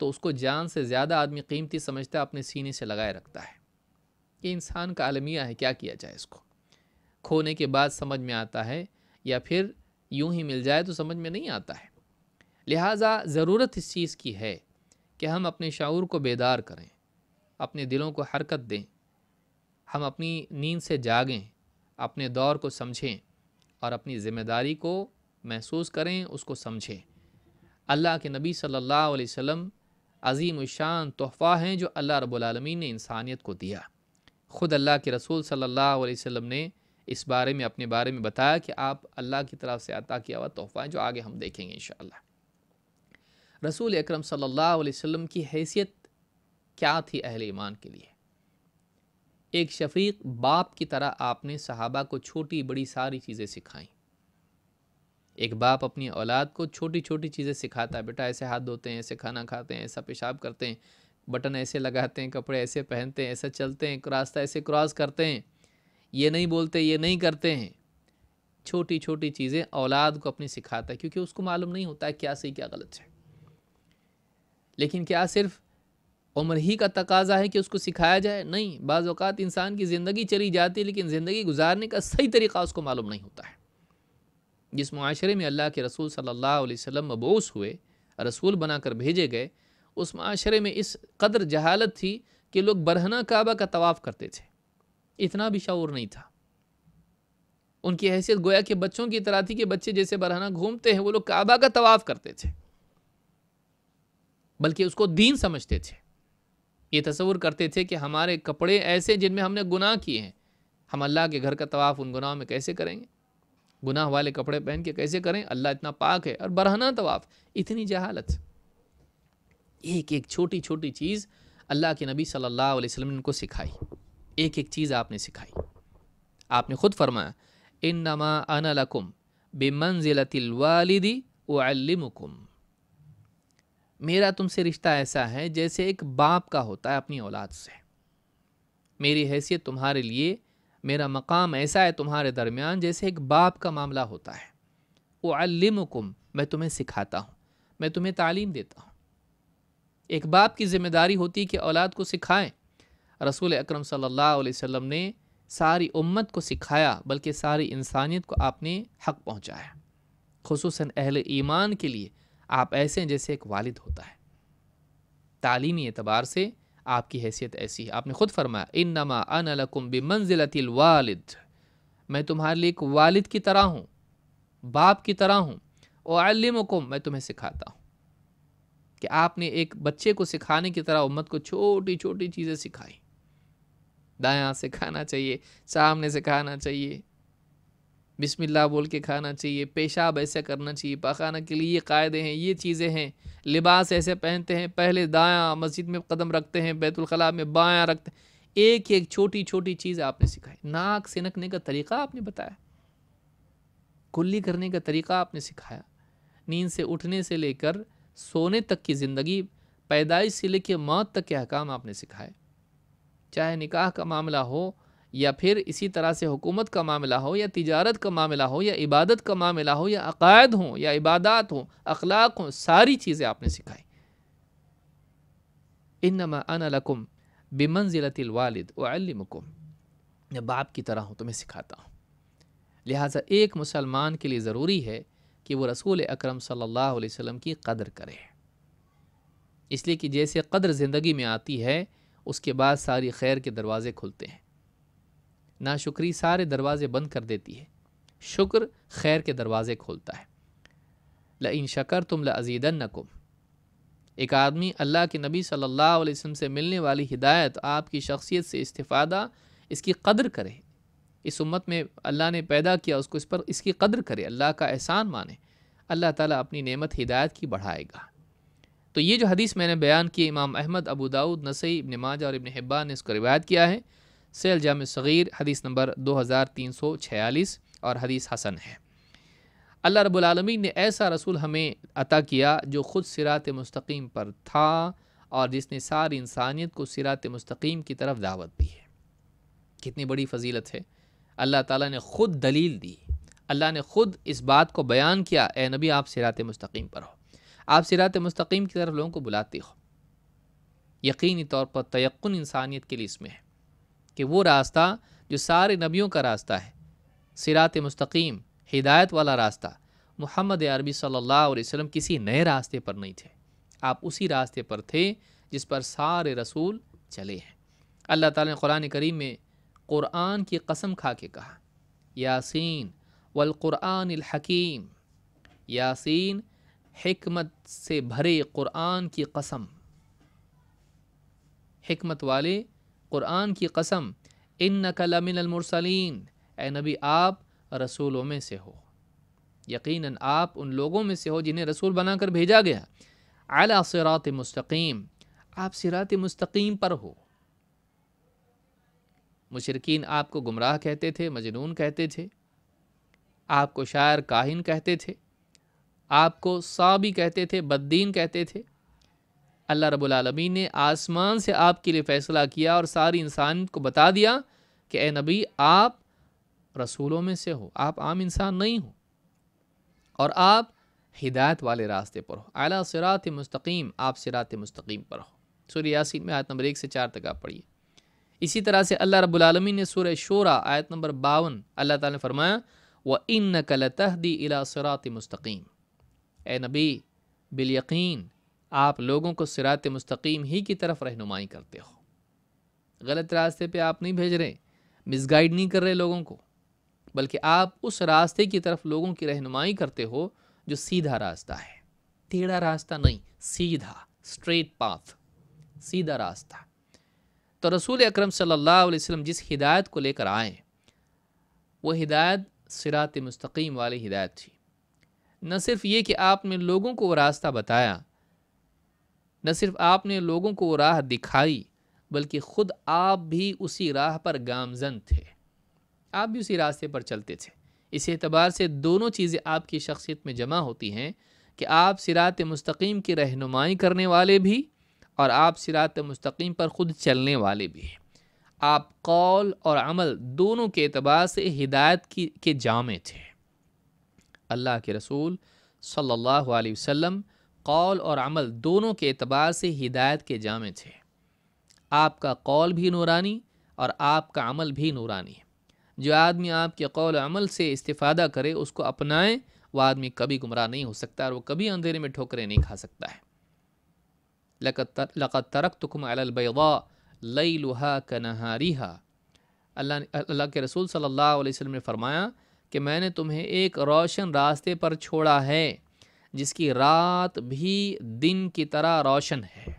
तो उसको जान से ज़्यादा आदमी कीमती समझता है अपने सीने से लगाए रखता है ये इंसान का अलमिया है क्या किया जाए इसको खोने के बाद समझ में आता है या फिर यूं ही मिल जाए तो समझ में नहीं आता है लिहाजा ज़रूरत इस चीज़ की है कि हम अपने शाऊर को बेदार करें अपने दिलों को हरकत दें हम अपनी नींद से जागें अपने दौर को समझें और अपनी ज़िम्मेदारी को महसूस करें उसको समझें अल्लाह के नबी सल्लल्लाहु अलैहि वसल्लम अज़ीम शान तोहफ़ा हैं जो अल्लाह रबालमीन ने इंसानियत को दिया ख़ुद अल्लाह के रसूल सल्लल्लाहु अलैहि वसल्लम ने इस बारे में अपने बारे में बताया कि आप अल्लाह की तरफ से अता किया हुआ तोहफ़ा है जो आगे हम देखेंगे इन रसूल अक्रम सल्लल्लाहु अलैहि की हैसियत क्या थी अहल ईमान के लिए एक शफीक बाप की तरह आपने सहाबा को छोटी बड़ी सारी चीज़ें सिखाईं एक बाप अपनी औलाद को छोटी छोटी चीज़ें सिखाता है बेटा ऐसे हाथ धोते हैं ऐसे खाना खाते हैं ऐसा पेशाब करते हैं बटन ऐसे लगाते हैं कपड़े ऐसे पहनते हैं ऐसा चलते हैं रास्ता ऐसे क्रॉस करते हैं ये नहीं बोलते ये नहीं करते हैं छोटी छोटी चीज़ें औलाद को अपनी सिखाता है क्योंकि उसको मालूम नहीं होता है क्या सही क्या गलत है लेकिन क्या सिर्फ उम्र ही का तकाजा है कि उसको सिखाया जाए नहीं बाज़ात इंसान की ज़िंदगी चली जाती है लेकिन ज़िंदगी गुजारने का सही तरीक़ा उसको मालूम नहीं होता है जिस माशरे में अल्लाह के रसूल सल्लल्लाहु अलैहि वसल्लम मबूस हुए रसूल बनाकर भेजे गए उस माशरे में इस कदर जहालत थी कि लोग बरहना काबा का तवाफ़ करते थे इतना भी शूर नहीं था उनकी हैसियत गोया के बच्चों की तरह थी कि बच्चे जैसे बरहना घूमते हैं वो लोग काबा का तवाफ़ करते थे बल्कि उसको दीन समझते थे ये तस्वुर करते थे कि हमारे कपड़े ऐसे जिनमें हमने गुनाह किए हैं हम अल्लाह के घर का तवाफ़ उन गुनाहों में कैसे करेंगे गुनाह वाले कपड़े पहन के कैसे करें अल्लाह इतना पाक है और बरहना तवाफ़ इतनी जहालत एक एक छोटी छोटी चीज़ अल्लाह के नबी सल्लल्लाहु अलैहि वसल्लम ने उनको सिखाई एक एक चीज़ आपने सिखाई आपने ख़ुद फरमाया इन नमा अनकुम लकुम बेमंजिलतिल वालिदी मेरा तुमसे रिश्ता ऐसा है जैसे एक बाप का होता है अपनी औलाद से मेरी हैसियत तुम्हारे लिए मेरा मकाम ऐसा है तुम्हारे दरमियान जैसे एक बाप का मामला होता है उल्लमकुम मैं तुम्हें सिखाता हूँ मैं तुम्हें तालीम देता हूँ एक बाप की ज़िम्मेदारी होती कि औलाद को सिखाएं रसूल अकरम सल्लल्लाहु अलैहि वसल्लम ने सारी उम्मत को सिखाया बल्कि सारी इंसानियत को आपने हक पहुँचाया खसूस अहल ईमान के लिए आप ऐसे जैसे एक वालद होता है तालीमी एतबार से आपकी हैसियत ऐसी है आपने ख़ुद फरमाया इन नमा अनलकुम बिमंजिलतिल वालिद मैं तुम्हारे लिए एक वालिद की तरह हूँ बाप की तरह हूँ और मैं तुम्हें सिखाता हूँ कि आपने एक बच्चे को सिखाने की तरह उम्मत को छोटी छोटी चीज़ें सिखाई दाया से खाना चाहिए सामने से खाना चाहिए बिस्मिल्लाह बोल के खाना चाहिए पेशाब ऐसे करना चाहिए पखाना के लिए ये कायदे हैं ये चीज़ें हैं लिबास ऐसे पहनते हैं पहले दायां मस्जिद में कदम रखते हैं बैतुलखला में बायां रखते हैं एक एक छोटी छोटी चीज़ आपने सिखाई नाक सिनकने का तरीका आपने बताया कुल्ली करने का तरीका आपने सिखाया नींद से उठने से लेकर सोने तक की ज़िंदगी पैदाइश से लेकर मौत तक के अहकाम आपने सिखाए चाहे निकाह का मामला हो या फिर इसी तरह से हुकूमत का मामला हो या तिजारत का मामला हो या इबादत का मामला हो या अकायद हों या इबादत हों अखलाक हों सारी चीज़ें आपने सिखाई इन नमा अनलकुम बिमंजिलतिल वालिद मैं बाप की तरह हूँ तुम्हें सिखाता हूँ लिहाजा एक मुसलमान के लिए ज़रूरी है कि वह रसूल अक्रम सल्लल्लाहु की कदर करे इसलिए कि जैसे कदर ज़िंदगी में आती है उसके बाद सारी खैर के दरवाज़े खुलते हैं नाशुक्री सारे दरवाज़े बंद कर देती है शुक्र खैर के दरवाज़े खोलता है ल इन शकर तुम लजीदन नकुम एक आदमी अल्लाह के नबी सल्लल्लाहु अलैहि वसल्लम से मिलने वाली हिदायत आपकी शख्सियत से इस्ता इसकी कदर करे इस उम्मत में अल्लाह ने पैदा किया उसको इस पर इसकी कदर करे अल्लाह का एहसान माने अल्लाह ताला अपनी नेमत हिदायत की बढ़ाएगा तो ये जो हदीस मैंने बयान की इमाम अहमद अबू दाऊद नसई इबन माजा और इबन हब्बा ने इसको रिवायत किया है सैल जाम सग़ीर हदीस नंबर दो हज़ार तीन सौ छियालीस और हदीस हसन है अल्लाह रब्लमी ने ऐसा रसूल हमें अता किया जो ख़ुद सिरात मस्तकीम पर था और जिसने सारी इंसानियत को सिरात मस्तकीम की तरफ दावत दी है कितनी बड़ी फजीलत है अल्लाह ताला ने ख़ुद दलील दी अल्लाह ने ख़ुद इस बात को बयान किया ए नबी आप सिरात मस्तकीम पर हो आप सिरात मस्तकीम की तरफ लोगों को बुलाते हो यकीनी तौर पर तयक्न इंसानियत के लिए इसमें है कि वो रास्ता जो सारे नबियों का रास्ता है सिरात मुस्तकीम हिदायत वाला रास्ता मोहम्मद अरबी सल्लल्लाहु अलैहि वसल्लम किसी नए रास्ते पर नहीं थे आप उसी रास्ते पर थे जिस पर सारे रसूल चले हैं अल्लाह ताला ने कुरान करीम में क़ुरान की कसम खा के कहा यासीन वलक़ुरान हकीम यासीन हमत से भरे क़ुरान की कसम हमत वाले क़ुरान की कसम इन नकलमिनमरसलिन ए नबी आप रसूलों में से हो यकीन आप उन लोगों में से हो जिन्हें रसूल बनाकर भेजा गया अला सिरात मस्तक़ीम आप सिरात मस्तकीम पर हो मुशरकिन आपको गुमराह कहते थे मजनून कहते थे आपको शायर काहिन कहते थे आपको साबी कहते थे बद्दीन कहते थे अल्लाह रब्लमी ने आसमान से आपके लिए फ़ैसला किया और सारी इंसान को बता दिया कि ए नबी आप रसूलों में से हो आप आम इंसान नहीं हो और आप हिदायत वाले रास्ते पर हो अला सिरात मस्तकीम आप सिरात मस्तकीम पर हो सूर्य यासिन में आयत नंबर एक से चार तक आप पढ़िए इसी तरह से अल्लाह रब्लमी ने सूर शोरा आयत नंबर बावन अल्लाह ताली ने फरमाया व इन नकल तहदी अला सरात मस्तकीम ए नबी यकीन आप लोगों को सिरात मुस्तकीम ही की तरफ रहनुमाई करते हो गलत रास्ते पे आप नहीं भेज रहे मिसगाइड नहीं कर रहे लोगों को बल्कि आप उस रास्ते की तरफ लोगों की रहनुमाई करते हो जो सीधा रास्ता है टेढ़ा रास्ता नहीं सीधा स्ट्रेट पाथ सीधा रास्ता तो रसूल अक्रम सल्लल्लाहु अलैहि जिस हिदायत को लेकर आए वह हिदायत सिरात मुस्तकीम वाली हिदायत थी न सिर्फ ये कि आपने लोगों को वह रास्ता बताया न सिर्फ आपने लोगों को राह दिखाई बल्कि ख़ुद आप भी उसी राह पर गामजन थे आप भी उसी रास्ते पर चलते थे इस एतबार से दोनों चीज़ें आपकी शख्सियत में जमा होती हैं कि आप सिरात मस्तकीम की रहनुमाई करने वाले भी और आप सिरात मस्तकीम पर ख़ुद चलने वाले भी हैं आप कौल और अमल दोनों के अतबार से हिदायत की के जामे थे अल्लाह के रसूल सल्लल्लाहु अलैहि वसल्लम कौल और अमल दोनों के अतबार से हिदायत के जामे थे आपका कौल भी नूरानी और आपका अमल भी नूरानी जो आदमी आपके कौल अमल से इस्तादा करे उसको अपनाएँ वह आदमी कभी गुमराह नहीं हो सकता और वो कभी अंधेरे में ठोकरें नहीं खा सकता है लक़त तरक तुकम अलबा लई लुहा कनहारीहा अल्लाह अल्लाह के रसूल सल्लल्लाहु अलैहि वसल्लम ने फरमाया कि मैंने तुम्हें एक रोशन रास्ते पर छोड़ा है जिसकी रात भी दिन की तरह रोशन है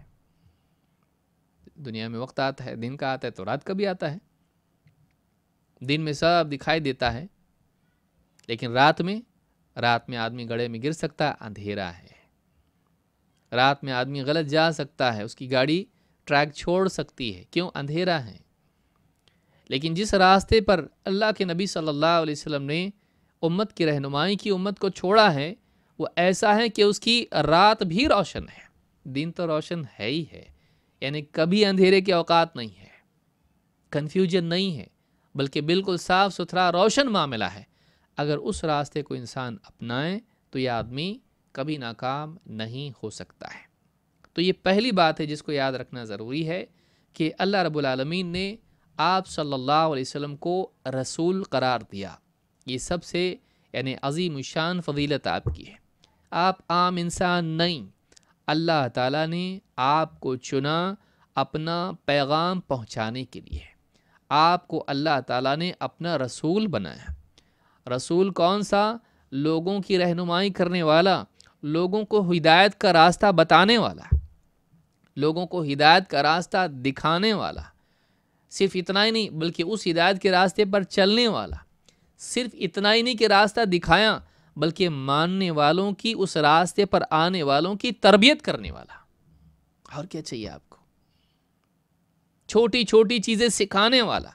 दुनिया में वक्त आता है दिन का आता है तो रात का भी आता है दिन में सब दिखाई देता है लेकिन रात में रात में आदमी गड़े में गिर सकता है अंधेरा है रात में आदमी गलत जा सकता है उसकी गाड़ी ट्रैक छोड़ सकती है क्यों अंधेरा है लेकिन जिस रास्ते पर अल्लाह के नबी सल्लल्लाहु अलैहि वसल्लम ने उम्मत की रहनुमाई की उम्मत को छोड़ा है वो ऐसा है कि उसकी रात भी रोशन है दिन तो रोशन है ही है यानी कभी अंधेरे के औकात नहीं है कन्फ्यूजन नहीं है बल्कि बिल्कुल साफ़ सुथरा रोशन मामला है अगर उस रास्ते को इंसान अपनाए तो यह आदमी कभी नाकाम नहीं हो सकता है तो ये पहली बात है जिसको याद रखना ज़रूरी है कि अल्लाह रब्बुल रबालमीन ने आप सल्लल्लाहु अलैहि वसल्लम को रसूल करार दिया ये सबसे यानी अजीम शान फजीलत आपकी है आप आम इंसान नहीं अल्लाह ताला ने आपको चुना अपना पैगाम पहुंचाने के लिए आपको अल्लाह ताला ने अपना रसूल बनाया रसूल कौन सा लोगों की रहनुमाई करने वाला लोगों को हिदायत का रास्ता बताने वाला लोगों को हिदायत का रास्ता दिखाने वाला सिर्फ इतना ही नहीं बल्कि उस हिदायत के रास्ते पर चलने वाला सिर्फ इतना ही नहीं कि रास्ता दिखाया बल्कि मानने वालों की उस रास्ते पर आने वालों की तरबियत करने वाला और क्या चाहिए आपको छोटी छोटी चीज़ें सिखाने वाला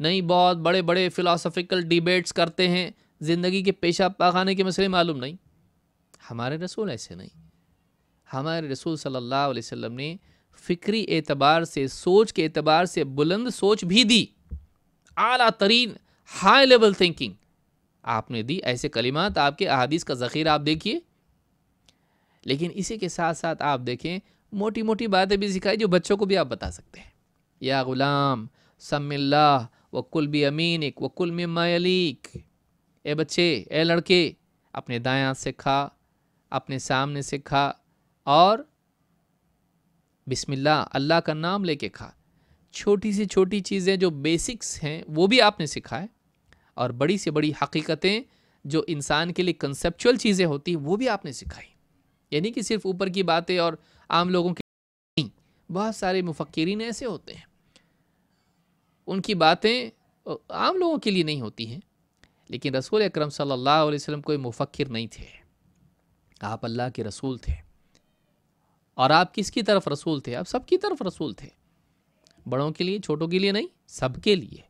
नहीं बहुत बड़े बड़े फ़िलासफ़िकल डिबेट्स करते हैं ज़िंदगी के पेशा पाखाने के मसले मालूम नहीं हमारे रसूल ऐसे नहीं हमारे रसूल सल्लल्लाहु अलैहि वसल्लम ने फ़िक्री एतबार से सोच के एतबार से बुलंद सोच भी दी आला तरीन हाई लेवल थिंकिंग आपने दी ऐसे कलिमात आपके अहादीस का ज़ख़ीरा आप देखिए लेकिन इसी के साथ साथ आप देखें मोटी मोटी बातें भी सिखाई जो बच्चों को भी आप बता सकते हैं या ग़ुलाम सम्ला कुल भी व कुल में मलिक ए बच्चे ए लड़के अपने दाएँ से खा अपने सामने से खा और बिस्मिल्ला अल्लाह का नाम लेके खा छोटी सी छोटी चीज़ें जो बेसिक्स हैं वो भी आपने सिखाए और बड़ी से बड़ी हकीकतें जो इंसान के लिए कंसेप्चुअल चीज़ें होती हैं वो भी आपने सिखाई यानी कि सिर्फ ऊपर की बातें और आम लोगों के नहीं बहुत सारे मुफक्रीन ऐसे होते हैं उनकी बातें आम लोगों के लिए नहीं होती हैं लेकिन रसूल अक्रम सल्लल्लाहु कोई मुफक्र नहीं थे आप अल्लाह के रसूल थे और आप किसकी तरफ रसूल थे आप सबकी तरफ रसूल थे बड़ों के लिए छोटों के लिए नहीं सबके लिए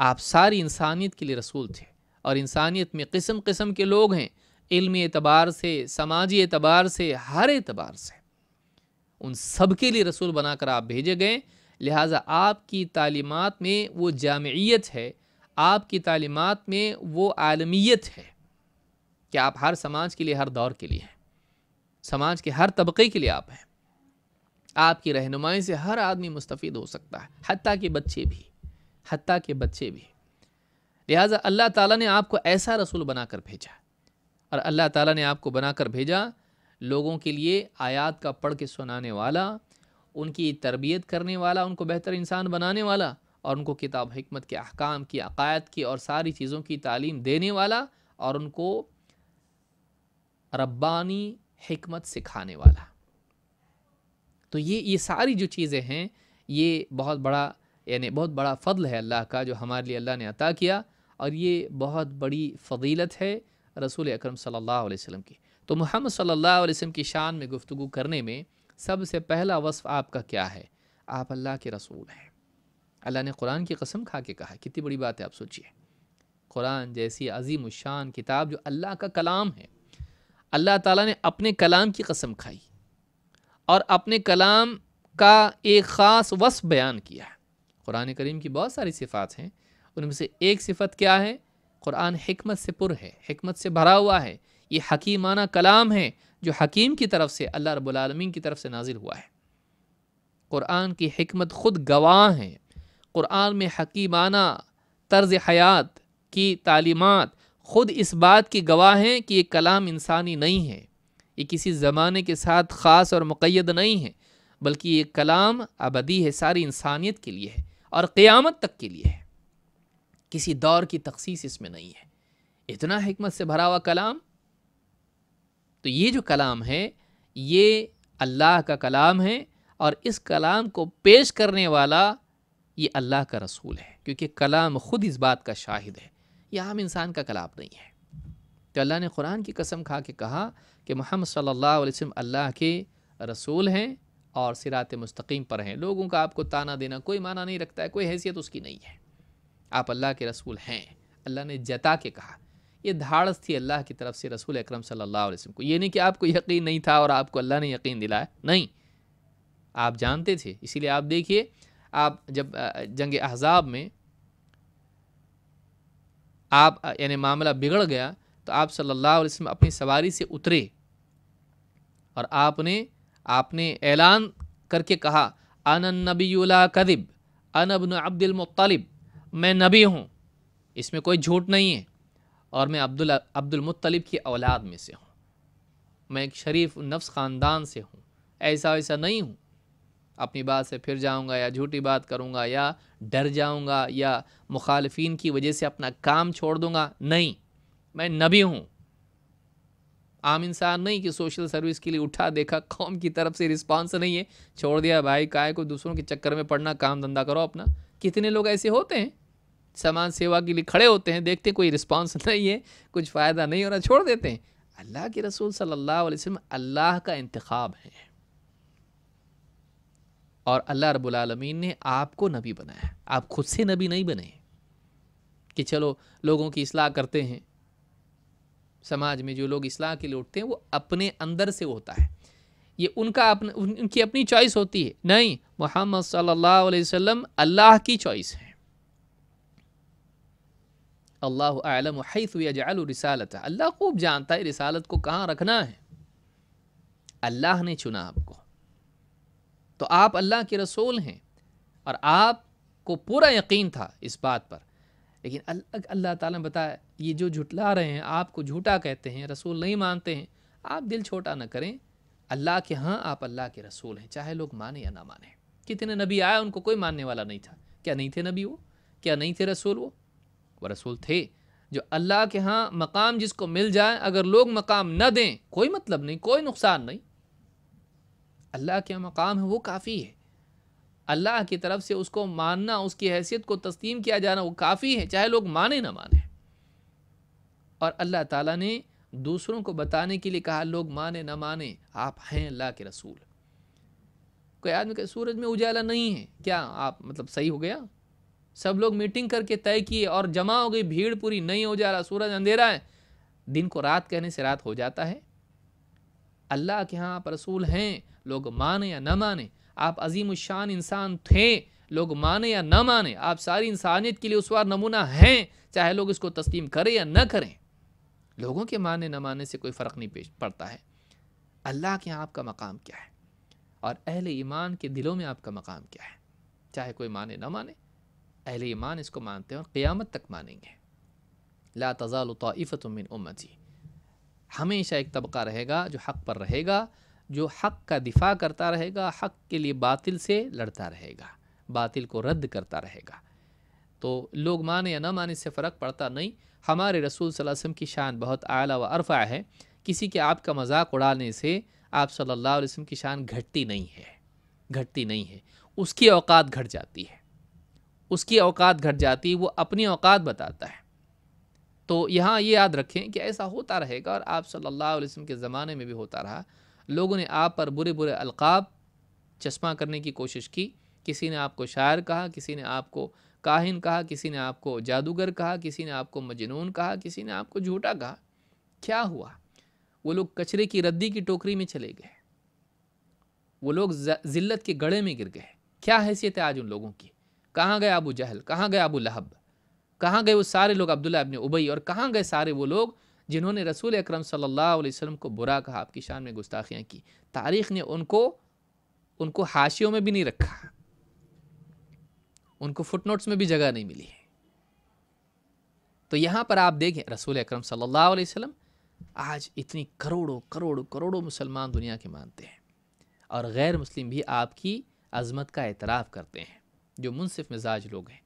आप सारी इंसानियत के लिए रसूल थे और इंसानियत में किस्म किस्म के लोग हैं इल्मी एतबार से समाजी एतबार से हर एतबार से उन सब के लिए रसूल बनाकर आप भेजे गए लिहाजा आपकी तालीमत में वो जामियत है आपकी तालीमत में वो आलमियत है कि आप हर समाज के लिए हर दौर के लिए हैं समाज के हर तबके के लिए आप हैं आपकी रहनुमाई से हर आदमी मुस्तफ़ हो सकता है हती कि बच्चे भी हती के बच्चे भी लिहाजा अल्लाह ताला ने आपको ऐसा रसूल बना कर भेजा और अल्लाह ताला ने आपको बना कर भेजा लोगों के लिए आयात का पढ़ के सुनाने वाला उनकी तरबियत करने वाला उनको बेहतर इंसान बनाने वाला और उनको किताब हमत के अहकाम की अकायद की और सारी चीज़ों की तालीम देने वाला और उनको रब्बानी हमत सिखाने वाला तो ये ये सारी जो चीज़ें हैं ये बहुत बड़ा यानी बहुत बड़ा फ़ल है अल्लाह का जो हमारे लिए अल्लाह ने अता किया और ये बहुत बड़ी फजीलत है रसूल अक्रम सल्लल्लाहु अलैहि की तो मोहम्मद सल्ला वसम की शान में गुफ्तु करने में सबसे पहला वसफ़ आपका क्या है आप अल्लाह के रसूल हैं अल्लाह ने कुरान की कसम खा के कहा कितनी बड़ी बात है आप सोचिए कुरान जैसी अजीम शान किताब जो अल्लाह का कलाम है अल्लाह ताला ने अपने कलाम की कसम खाई और अपने कलाम का एक ख़ास वस बयान किया है कुरान करीम की बहुत सारी सिफ़ात हैं उनमें से एक सिफ़त क्या है कुरान हमत से पुर है हमत से भरा हुआ है ये हकीमाना कलाम है जो हकीम की तरफ से अल्लाह रबालमीन की तरफ से नाजिल हुआ है कुरान की हमत ख़ुद गवाह हैं कुरान में हकीमाना तर्ज हयात की तालीमत ख़ुद इस बात की गवाह हैं कि ये कलाम इंसानी नहीं है ये किसी ज़माने के साथ ख़ास और मुद नहीं है बल्कि ये कलाम अबदी है सारी इंसानियत के लिए है और क़ियामत तक के लिए है किसी दौर की तखसीस इसमें नहीं है इतना हमत से भरा हुआ कलाम तो ये जो कलाम है ये अल्लाह का कलाम है और इस कलाम को पेश करने वाला ये अल्लाह का रसूल है क्योंकि कलाम ख़ुद इस बात का शाहिद है यह आम इंसान का कलाम नहीं है तो अल्लाह ने कुरान की कसम खा के कहा कि मोहम्मद सल्लल्लाहु अलैहि वसल्लम अल्लाह के रसूल हैं और सिरात मुस्तकीम पर हैं लोगों का आपको ताना देना कोई माना नहीं रखता है कोई हैसियत उसकी नहीं है आप अल्लाह के रसूल हैं अल्लाह ने जता के कहा ये धाड़स थी अल्लाह की तरफ से रसूल अक्रम सल्लल्लाहु अलैहि वसल्लम को ये नहीं कि आपको यकीन नहीं था और आपको अल्लाह ने यकीन दिलाया नहीं आप जानते थे इसीलिए आप देखिए आप जब जंग अहजाब में आप यानी मामला बिगड़ गया तो आप सल्लल्लाहु अलैहि वसल्लम अपनी सवारी से उतरे और आपने आपने ऐलान करके कहा अन नबीला कदिब अन अबन अब्दुलमतलब मैं नबी हूँ इसमें कोई झूठ नहीं है और मैं अब्दुल अब्दुलमतलब की औलाद में से हूँ मैं एक शरीफ नफ्स ख़ानदान से हूँ ऐसा वैसा नहीं हूँ अपनी बात से फिर जाऊँगा या झूठी बात करूँगा या डर जाऊँगा या मुखालफन की वजह से अपना काम छोड़ दूँगा नहीं मैं नबी हूँ आम इंसान नहीं कि सोशल सर्विस के लिए उठा देखा कौम की तरफ से रिस्पांस नहीं है छोड़ दिया भाई काय को दूसरों के चक्कर में पड़ना काम धंधा करो अपना कितने लोग ऐसे होते हैं समाज सेवा के लिए खड़े होते हैं देखते हैं कोई रिस्पांस नहीं है कुछ फ़ायदा नहीं हो रहा छोड़ देते हैं अल्लाह के रसूल सल्ला वसम अल्लाह का इंतखब है और अल्लाह रबालमीन ने आपको नबी बनाया आप खुद से नबी नहीं बने कि चलो लोगों की असलाह करते हैं समाज में जो लोग इस्लाह के लिए उठते हैं वो अपने अंदर से होता है ये उनका अपन उनकी अपनी चॉइस होती है नहीं मोहम्मद सल्लल्लाहु अलैहि वसल्लम अल्लाह की चॉइस है अल्लाह आलम हैजाल रिसालत अल्लाह खूब जानता है रिसालत को कहाँ रखना है अल्लाह ने चुना आपको तो आप अल्लाह के रसूल हैं और आपको पूरा यकीन था इस बात पर लेकिन अलग अल्लाह ताला ने बताया ये जो झुटला रहे हैं आपको झूठा कहते हैं रसूल नहीं मानते हैं आप दिल छोटा ना करें अल्लाह के हाँ आप अल्लाह के रसूल हैं चाहे लोग माने या ना माने कितने नबी आए उनको कोई मानने वाला नहीं था क्या नहीं थे नबी वो क्या नहीं थे रसूल वो वह रसूल थे जो अल्लाह के यहाँ मकाम जिसको मिल जाए अगर लोग मकाम न दें कोई मतलब नहीं कोई नुकसान नहीं अल्लाह के मकाम है वो काफ़ी है अल्लाह की तरफ से उसको मानना उसकी हैसियत को तस्लीम किया जाना वो काफ़ी है चाहे लोग माने ना माने और अल्लाह ताला ने दूसरों को बताने के लिए कहा लोग माने ना माने आप हैं अल्लाह के रसूल कोई आदमी कहे सूरज में उजाला नहीं है क्या आप मतलब सही हो गया सब लोग मीटिंग करके तय किए और जमा हो गई भीड़ पूरी नहीं हो जा रहा सूरज अंधेरा है दिन को रात कहने से रात हो जाता है अल्लाह के यहाँ आप रसूल हैं लोग माने या ना माने आप अजीम शान इंसान थे लोग माने या ना माने आप सारी इंसानियत के लिए उस बार नमूना हैं चाहे लोग इसको तस्लीम करें या ना करें लोगों के माने न माने से कोई फ़र्क नहीं पेश पड़ता है अल्लाह के यहाँ आपका मकाम क्या है और अहल ईमान के दिलों में आपका मकाम क्या है चाहे कोई माने ना माने अहल ईमान इसको मानते हैं और क़्यामत तक मानेंगे ला तज़ाल उम्मी हमेशा एक तबका रहेगा जो हक पर रहेगा जो हक का दिफा करता रहेगा हक के लिए बातिल से लड़ता रहेगा बातिल को रद्द करता रहेगा तो लोग माने या ना माने से फ़र्क पड़ता नहीं हमारे रसूल वसम की शान बहुत आला व अरफा है किसी के आपका मजाक उड़ाने से आप सल्लल्लाहु अलैहि वसल्लम की शान घटती नहीं है घटती नहीं है उसकी औकात घट जाती है उसकी औकात घट जाती है वो अपनी औकात बताता है तो यहाँ ये याद रखें कि ऐसा होता रहेगा और आप सल्लल्लाहु अलैहि वसल्लम के ज़माने में भी होता रहा लोगों ने आप पर बुरे बुरे अलकाब चश्मा करने की कोशिश की किसी ने आपको शायर कहा किसी ने आपको काहिन कहा किसी ने आपको जादूगर कहा किसी ने आपको मजनून कहा किसी ने आपको झूठा कहा क्या हुआ वो लोग कचरे की रद्दी की टोकरी में चले गए वो लोग ज़िल्लत के गड़े में गिर गए क्या हैसियत है आज उन लोगों की कहाँ गए अबू जहल कहाँ गए अबू लहब कहाँ गए वो सारे लोग अब्दुल्ला अबिन उबई और कहाँ गए सारे वो लोग जिन्होंने रसूल अक्रम सल्लल्लाहु को बुरा कहा आपकी शान में गुस्ताखियाँ की तारीख़ ने उनको उनको हाशियों में भी नहीं रखा उनको फुटनोट्स में भी जगह नहीं मिली है तो यहाँ पर आप देखें रसूल अक्रम सल्लल्लाहु आज इतनी करोड़ों करोड़ों करोड़ों मुसलमान दुनिया के मानते हैं और गैर मुस्लिम भी आपकी अजमत का एतराफ़ करते हैं जो मुनसिफ मिजाज लोग हैं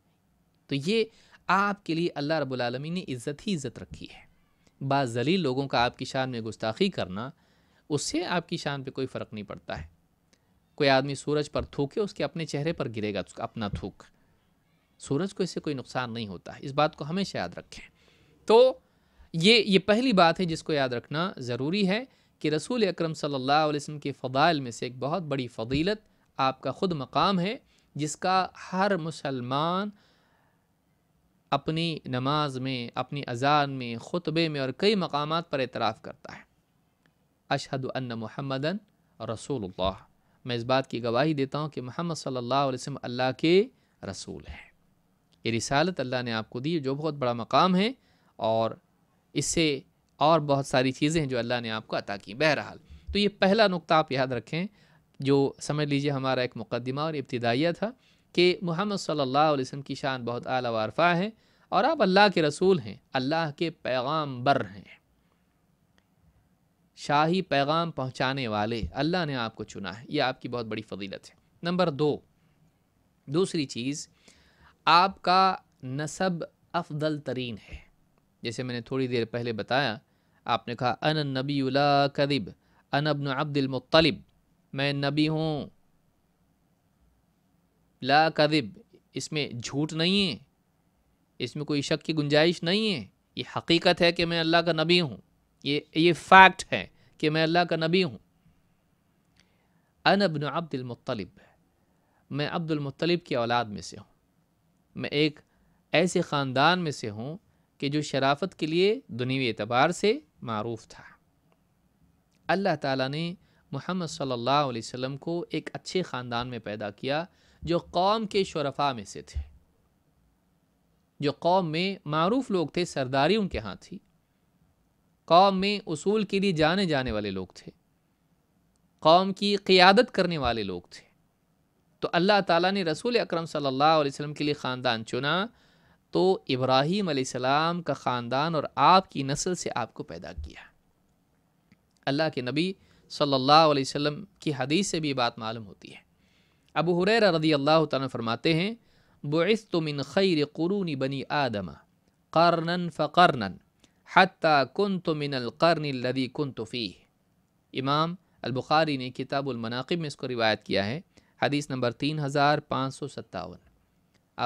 तो ये आपके लिए अल्लाह रबालमी ने इज़्ज़त ही इज़्ज़त रखी है बाजलील लोगों का आपकी शान में गुस्ताखी करना उससे आपकी शान पे कोई फ़र्क नहीं पड़ता है कोई आदमी सूरज पर थूके उसके अपने चेहरे पर गिरेगा उसका अपना थूक सूरज को इससे कोई नुकसान नहीं होता है इस बात को हमेशा याद रखें तो ये ये पहली बात है जिसको याद रखना ज़रूरी है कि रसूल अक्रम सम के फ़ाइल में से एक बहुत बड़ी फ़जीलत आपका ख़ुद मकाम है जिसका हर मुसलमान अपनी नमाज में अपनी अजान में ख़ुतबे में और कई मकाम पर एतराफ़ करता है अशहद अन महमदन रसूल मैं इस बात की गवाही देता हूँ कि मोहम्मद सल्लल्लाहु अलैहि वसल्लम अल्लाह के रसूल हैं ये रिसालत अल्लाह ने आपको दी जो बहुत बड़ा मकाम है और इससे और बहुत सारी चीज़ें हैं जो अल्लाह ने आपको अता की बहरहाल तो ये पहला नुक्ता आप याद रखें जो समझ लीजिए हमारा एक मुकदमा और इब्तदाइया था कि मोहम्मद सल्लल्लाहु अलैहि वसल्लम की शान बहुत आला वारफ़ा है और आप अल्लाह के रसूल हैं अल्लाह के पैगाम बर हैं शाही पैगाम पहुँचाने वाले अल्लाह ने आपको चुना है ये आपकी बहुत बड़ी फजीलत है नंबर दो दूसरी चीज़ आपका नसब अफजल तरीन है जैसे मैंने थोड़ी देर पहले बताया आपने कहा अन नबी कदिब अन अबन अब्दुलमतलब मैं नबी हूँ ला कदिब इसमें झूठ नहीं है इसमें कोई शक की गुंजाइश नहीं है ये हकीकत है कि मैं अल्लाह का नबी हूँ ये ये फैक्ट है कि मैं अल्लाह का नबी हूँ अनबन अब्दुल अब्दुलमतलब मैं अब्दुलमतलब की औलाद में से हूँ मैं एक ऐसे ख़ानदान में से हूँ कि जो शराफत के लिए दुनिया एतबार से मरूफ था अल्लाह ताला ने मुहम्मद सल्लल्लाहु अलैहि वसल्लम को एक अच्छे ख़ानदान में पैदा किया जो कौम के शरफा में से थे जो कौम में मरूफ़ लोग थे सरदारी उनके यहाँ थी कौम में उसूल के लिए जाने जाने वाले लोग थे कौम की क़ियादत करने वाले लोग थे तो अल्लाह ताला ने रसूल अकरम सल्लल्लाहु अलैहि वसल्लम के लिए ख़ानदान चुना तो इब्राहीम अलैहिस्सलाम का ख़ानदान और आपकी नस्ल से आपको पैदा किया अल्लाह के नबी सल्लल्लाहु अलैहि वसल्लम की हदीस से भी बात मालूम होती है अबू हुरैर रदी अल्लाह तन फरमाते हैं बुस तो मिन खैर क़ुरून बनी आदम क़र्नन फ़र्नन हती कन तो मिनल कन तो इमाम अलबुखारी ने किताबुलमनाक़ब में इसको रिवायत किया है हदीस नंबर तीन हज़ार पाँच सौ सत्तावन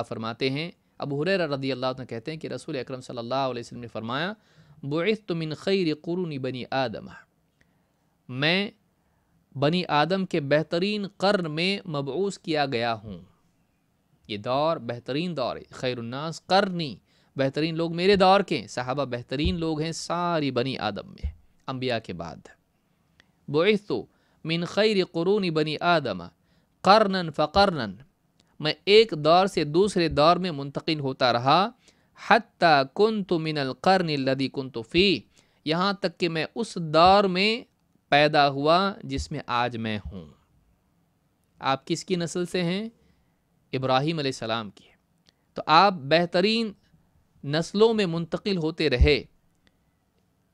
आप फरमाते हैं अबू हुरैर रदी अल्लाह कहते हैं कि रसूल अक्रम सल्लल्लाहु अलैहि ने फरमाया बुस खैर क़ुरून बनी आदम मैं बनी आदम के बेहतरीन कर्न में मबूस किया गया हूँ ये दौर बेहतरीन दौर है खैरनास करनी बेहतरीन लोग मेरे दौर के साहबा बेहतरीन लोग हैं सारी बनी आदम में अम्बिया के बाद बोसो मिन खैर क़ुरून बनी आदम करनन फ़करनन मैं एक दौर से दूसरे दौर में मुंतकिल होता रहा हती कन तो मिनल करन लदी कन तो फ़ी यहाँ तक कि मैं उस दौर में पैदा हुआ जिसमें आज मैं हूँ आप किसकी नस्ल से हैं इब्राहिम सलाम की तो आप बेहतरीन नस्लों में मुंतकिल होते रहे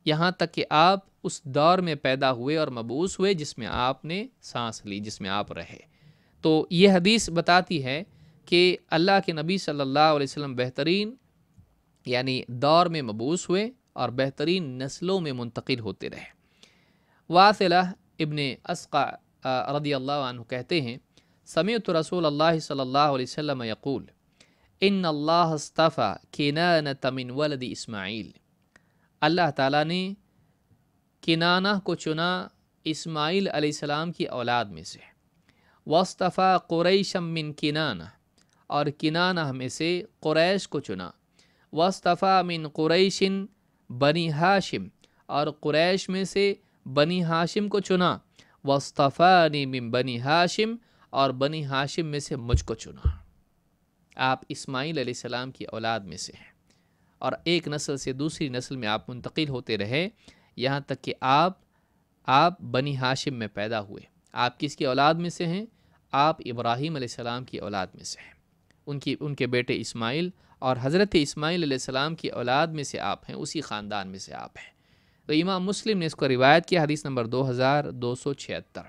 यहाँ तक कि आप उस दौर में पैदा हुए और मबूस हुए जिसमें आपने सांस ली जिसमें आप रहे तो ये हदीस बताती है कि अल्लाह के नबी सल्लल्लाहु अलैहि वसल्लम बेहतरीन यानी दौर में मबूस हुए और बेहतरीन नस्लों में मुंतकिल होते रहे वासिला इबन असका रदी अल्लाह कहते हैं समय रसूल अल्लाह सल्लल्लाहु अलैहि वसल्लम यकूल इन अल्लाह अस्तफ़ा किनान तमिन वलद इस्माइल अल्लाह ताला ने किनाना को चुना इस्माइल अलैहिस्सलाम की औलाद में से वस्तफ़ा कुरैशम मिन किनाना और किनाना में से कुरैश को चुना वस्तफ़ा मिन कुरैशिन बनी हाशिम और कुरैश में से बनी हाशिम को चुना वस्तफ़ानी नीम बनी हाशिम और बनी हाशिम में से मुझको चुना आप इस्माइल सलाम की औलाद में से हैं और एक नस्ल से दूसरी नस्ल में आप मुंतकिल होते रहे यहाँ तक कि आप आप बनी हाशिम में पैदा हुए आप किसकी औलाद में से हैं आप इब्राहिम सलाम की औलाद में से हैं उनकी उनके बेटे इस्माइल और हज़रत इस्माइल सलाम की औलाद में से आप हैं उसी ख़ानदान में से आप हैं तो इमाम मुस्लिम ने इसको रिवायत किया हदीस नंबर दो हज़ार दो सौ छिहत्तर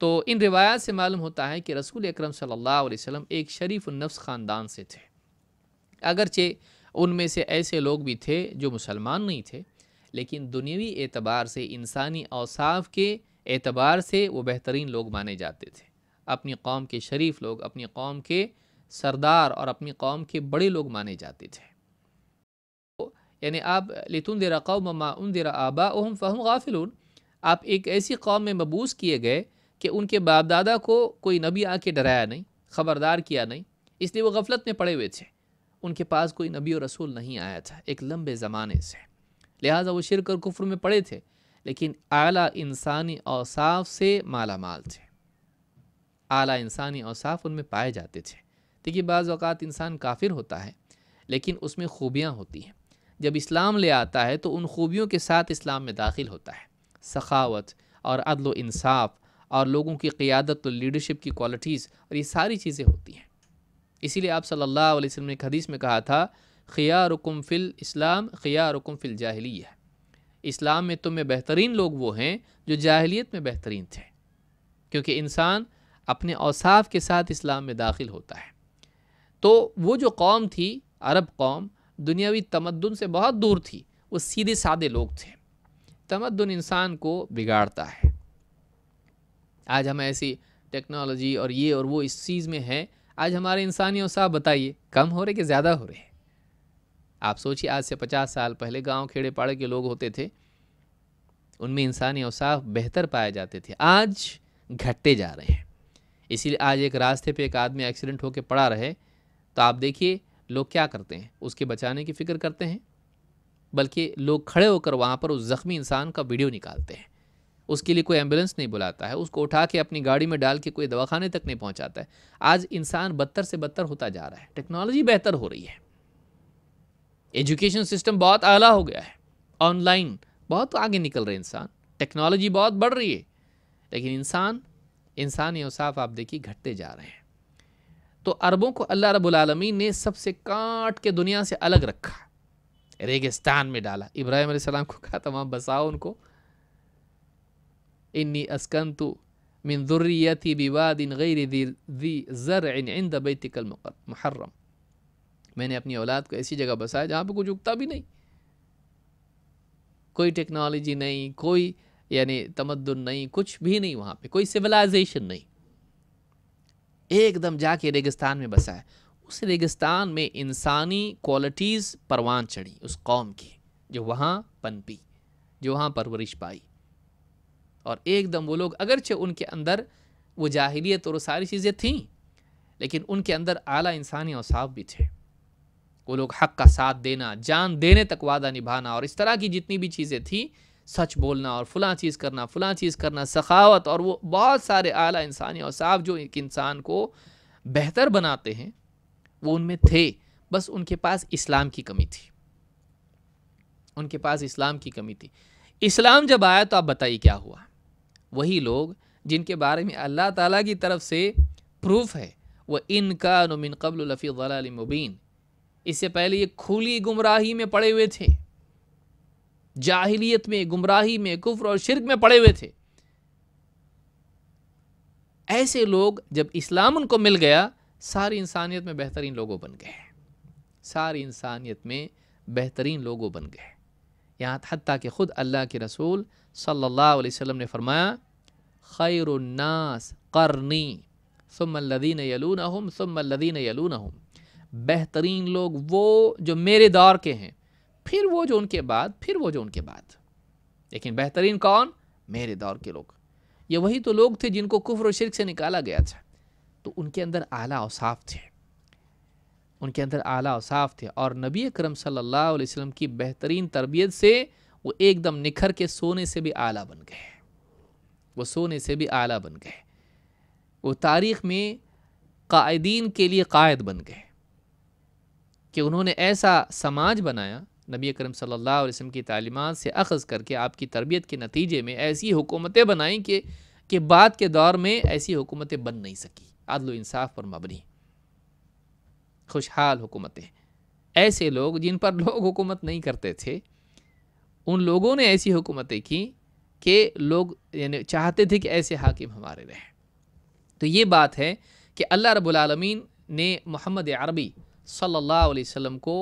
तो इन रिवायात से मालूम होता है कि रसूल अक्रम सल्लल्लाहु वसम एक शरीफ नफ्स ख़ानदान से थे अगरचे उनमें से ऐसे लोग भी थे जो मुसलमान नहीं थे लेकिन दुनियावी एतबार से इंसानी औसाफ के एतबार से वो बेहतरीन लोग माने जाते थे अपनी कौम के शरीफ लोग अपनी कौम के सरदार और अपनी कौम के बड़े लोग माने जाते थे यानी आप लितुन दिरा कौम माउन दिरा आबा ओहम फ़हम गाफिलून आप एक ऐसी कौम में मबूस किए गए कि उनके बाप दादा को कोई नबी आके डराया नहीं ख़बरदार किया नहीं इसलिए वो गफलत में पड़े हुए थे उनके पास कोई नबी और रसूल नहीं आया था एक लंबे ज़माने से लिहाजा वो शिरक और कुफर में पड़े थे लेकिन आला इंसानी औसाफ से माला माल थे आला इंसानी औसाफ उनमें पाए जाते थे देखिए बाज़ अवत इंसान काफिर होता है लेकिन उसमें खूबियाँ होती हैं जब इस्लाम ले आता है तो उन खूबियों के साथ इस्लाम में दाखिल होता है सखावत और अदल इंसाफ और लोगों की क़ियादत और लीडरशिप की क्वालिटीज़ और ये सारी चीज़ें होती हैं इसीलिए आप सल्लल्लाहु अलैहि वसल्लम ने एक हदीस में कहा था ख़िया रकम फ़िल इस्लाम ख़िया रकम फ़िल जाहलिया इस्लाम में तुम्हें में बेहतरीन लोग वो हैं जो जाहलीत में बेहतरीन थे क्योंकि इंसान अपने औसाफ के साथ इस्लाम में दाखिल होता है तो वो जो कौम थी अरब कौम दुनियावी तमद्दन से बहुत दूर थी वो सीधे सादे लोग थे तमद्दन इंसान को बिगाड़ता है आज हम ऐसी टेक्नोलॉजी और ये और वो इस चीज़ में है आज हमारे इंसानी साहब बताइए कम हो रहे कि ज़्यादा हो रहे हैं आप सोचिए आज से पचास साल पहले गांव खेड़े पाड़े के लोग होते थे उनमें इंसानी औसाफ बेहतर पाए जाते थे आज घटते जा रहे हैं इसीलिए आज एक रास्ते पे एक आदमी एक्सीडेंट होकर पड़ा रहे तो आप देखिए लोग क्या करते हैं उसके बचाने की फ़िक्र करते हैं बल्कि लोग खड़े होकर वहाँ पर उस ज़ख्मी इंसान का वीडियो निकालते हैं उसके लिए कोई एम्बुलेंस नहीं बुलाता है उसको उठा के अपनी गाड़ी में डाल के कोई दवाखाने तक नहीं पहुँचाता है आज इंसान बदतर से बदतर होता जा रहा है टेक्नोलॉजी बेहतर हो रही है एजुकेशन सिस्टम बहुत आला हो गया है ऑनलाइन बहुत आगे निकल रहे इंसान टेक्नोलॉजी बहुत बढ़ रही है लेकिन इंसान इंसानी उसाफ आप देखिए घटते जा रहे हैं तो अरबों को अल्लाह रबालमी ने सबसे काट के दुनिया से अलग रखा रेगिस्तान में डाला इब्राहिम सलाम को कहा तमाम बसाओ उनको इन्नी अस्कन तो मिन ज़ुर्रियती बिवाद इन गैर दी ज़र इन इंद बैतिकल महर्रम मैंने अपनी औलाद को ऐसी जगह बसाया जहाँ पर कुछ उगता भी नहीं कोई टेक्नोलॉजी नहीं कोई यानी तमद्दन नहीं कुछ भी नहीं वहाँ पे कोई सिविलाइजेशन नहीं एकदम जाके रेगिस्तान में बसा है उस रेगिस्तान में इंसानी क्वालिटीज़ परवान चढ़ी उस कौम की जो वहाँ पनपी जो वहाँ परवरिश पाई और एकदम वो लोग अगरचे उनके अंदर वो जाहिलियत और वो सारी चीज़ें थीं लेकिन उनके अंदर आला इंसानी औसाफ भी थे वो लोग हक का साथ देना जान देने तक वादा निभाना और इस तरह की जितनी भी चीज़ें थी सच बोलना और फ़लाँ चीज़ करना फ़लाँ चीज़ करना सखावत और वो बहुत सारे आला इंसानी और साफ़ जो एक इंसान को बेहतर बनाते हैं वो उनमें थे बस उनके पास इस्लाम की कमी थी उनके पास इस्लाम की कमी थी इस्लाम जब आया तो आप बताइए क्या हुआ वही लोग जिनके बारे में अल्लाह ताला की तरफ से प्रूफ है वह इनका नमिन कबल लफ़ी मुबीन इससे पहले ये खुली गुमराही में पड़े हुए थे जाहिलियत में गुमराही में कुफ्र और शिरक में पड़े हुए थे ऐसे लोग जब इस्लाम उनको मिल गया सारी इंसानियत में बेहतरीन लोगों बन गए सारी इंसानियत में बेहतरीन लोगों बन गए यहाँ हती कि ख़ुद अल्लाह के रसूल सल्लल्लाहु अलैहि वसल्लम ने फरमाया खैरनास करनी सुमल्लदीन यलून हम सुमल्लदीन यलून हम बेहतरीन लोग वो जो मेरे दौर के हैं फिर वो जोन के बाद फिर वो जोन के बाद लेकिन बेहतरीन कौन मेरे दौर के लोग ये वही तो लोग थे जिनको कुफर और शिरक से निकाला गया था तो उनके अंदर आला साफ थे उनके अंदर आला साफ थे और नबी करम सल्लल्लाहु अलैहि वसल्लम की बेहतरीन तरबियत से वो एकदम निखर के सोने से भी आला बन गए वो सोने से भी आला बन गए वो तारीख़ में कायदीन के लिए कायद बन गए कि उन्होंने ऐसा समाज बनाया नबी करम सल्लल्लाहु अलैहि वसल्लम की तालीमत से अखज़ करके आपकी तरबियत के नतीजे में ऐसी हुकूमतें बनाई कि के बाद के दौर में ऐसी हुकूमतें बन नहीं सकी आदल इंसाफ पर मबनी खुशहाल हुकूमतें ऐसे लोग जिन पर लोग हुकूमत नहीं करते थे उन लोगों ने ऐसी हुकूमतें की कि लोग यानी चाहते थे कि ऐसे हाकिम हमारे रहें तो ये बात है कि अल्लाह रबालमीन ने मोहम्मद अरबी सल्ला वसम को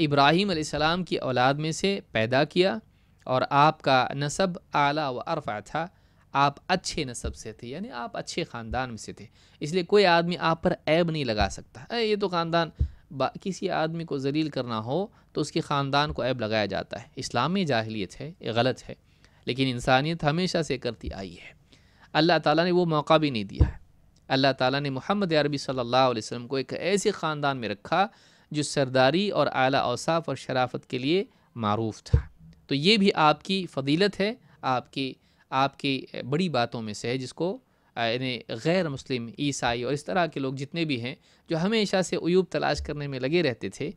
इब्राहीम की औलाद में से पैदा किया और आपका नसब आला व अरफा था आप अच्छे नसब से थे यानी आप अच्छे ख़ानदान में से थे इसलिए कोई आदमी आप पर ऐब नहीं लगा सकता ए, ये तो ख़ानदान किसी आदमी को जलील करना हो तो उसके ख़ानदान को ऐब लगाया जाता है इस्लाम में जाहलीत है ये गलत है लेकिन इंसानियत हमेशा से करती आई है अल्लाह ताला ने वो मौका भी नहीं दिया है अल्लाह ताला ने मोहम्मद अरबी सल्लल्लाहु अलैहि वसल्लम को एक ऐसे ख़ानदान में रखा जो सरदारी और आला अवसाफ और शराफत के लिए मरूफ था तो ये भी आपकी फ़दीलत है आपकी आपकी बड़ी बातों में से है जिसको यानी गैर मुस्लिम ईसाई और इस तरह के लोग जितने भी हैं जो हमेशा से अयूब तलाश करने में लगे रहते थे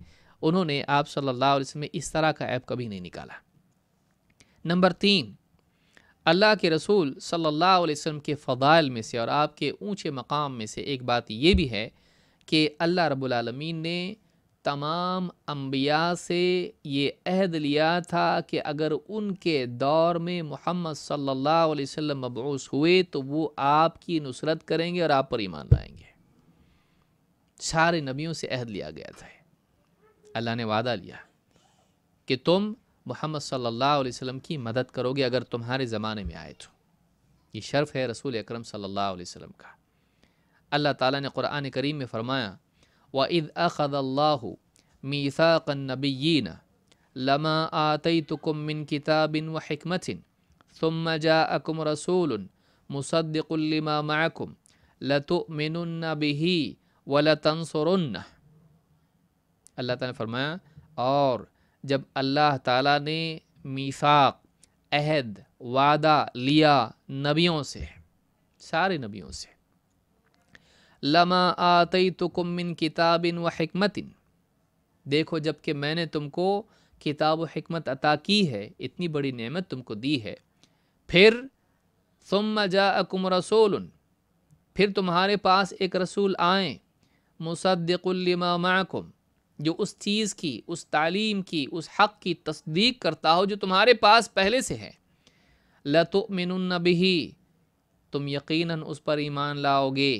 उन्होंने आप सल्लल्लाहु अलैहि वसल्लम इस तरह का ऐप कभी नहीं निकाला नंबर तीन अल्लाह के रसूल सल्लल्लाहु अलैहि वसल्लम के फ़दाइल में से और आपके ऊंचे मकाम में से एक बात ये भी है कि अल्लाह रबालमीन ने तमाम अम्बिया से ये अहद लिया था कि अगर उनके दौर में मोहम्मद सल्ला वसम मबूस हुए तो वो आपकी नुसरत करेंगे और आप पर ईमान लाएंगे सारे नबियों से अहद लिया गया था अल्लाह ने वादा लिया कि तुम मोहम्मद सल्ला वसम की मदद करोगे अगर तुम्हारे ज़माने में आए तो ये शर्फ़ है रसूल अक्रम सल्ला वसम का अल्लाह ताली ने क़ुरान करीम में फ़रमाया व वद अखदल्लाह मीसाक़नबीन लमा आतई तुकुम मिन किताबिन व हमतिन ثم جاءكم رسول مصدق لما معكم لتؤمنن به वलतंसरन्ना अल्लाह ताला फरमाया और जब अल्लाह ताला ने मीसाक अहद वादा लिया नबियों से सारे नबियों से लमा आतई तो कुमिन किताबिन व हमतिन देखो जबकि मैंने तुमको किताब व हमत अता की है इतनी बड़ी नेमत तुमको दी है फिर सुम जा अकुम रसूल फिर तुम्हारे पास एक रसूल आए मुसद्दिकमा जो उस चीज़ की उस तालीम की उस हक़ की तस्दीक करता हो जो तुम्हारे पास पहले से है लतुमिन तुम यकीनन उस पर ईमान लाओगे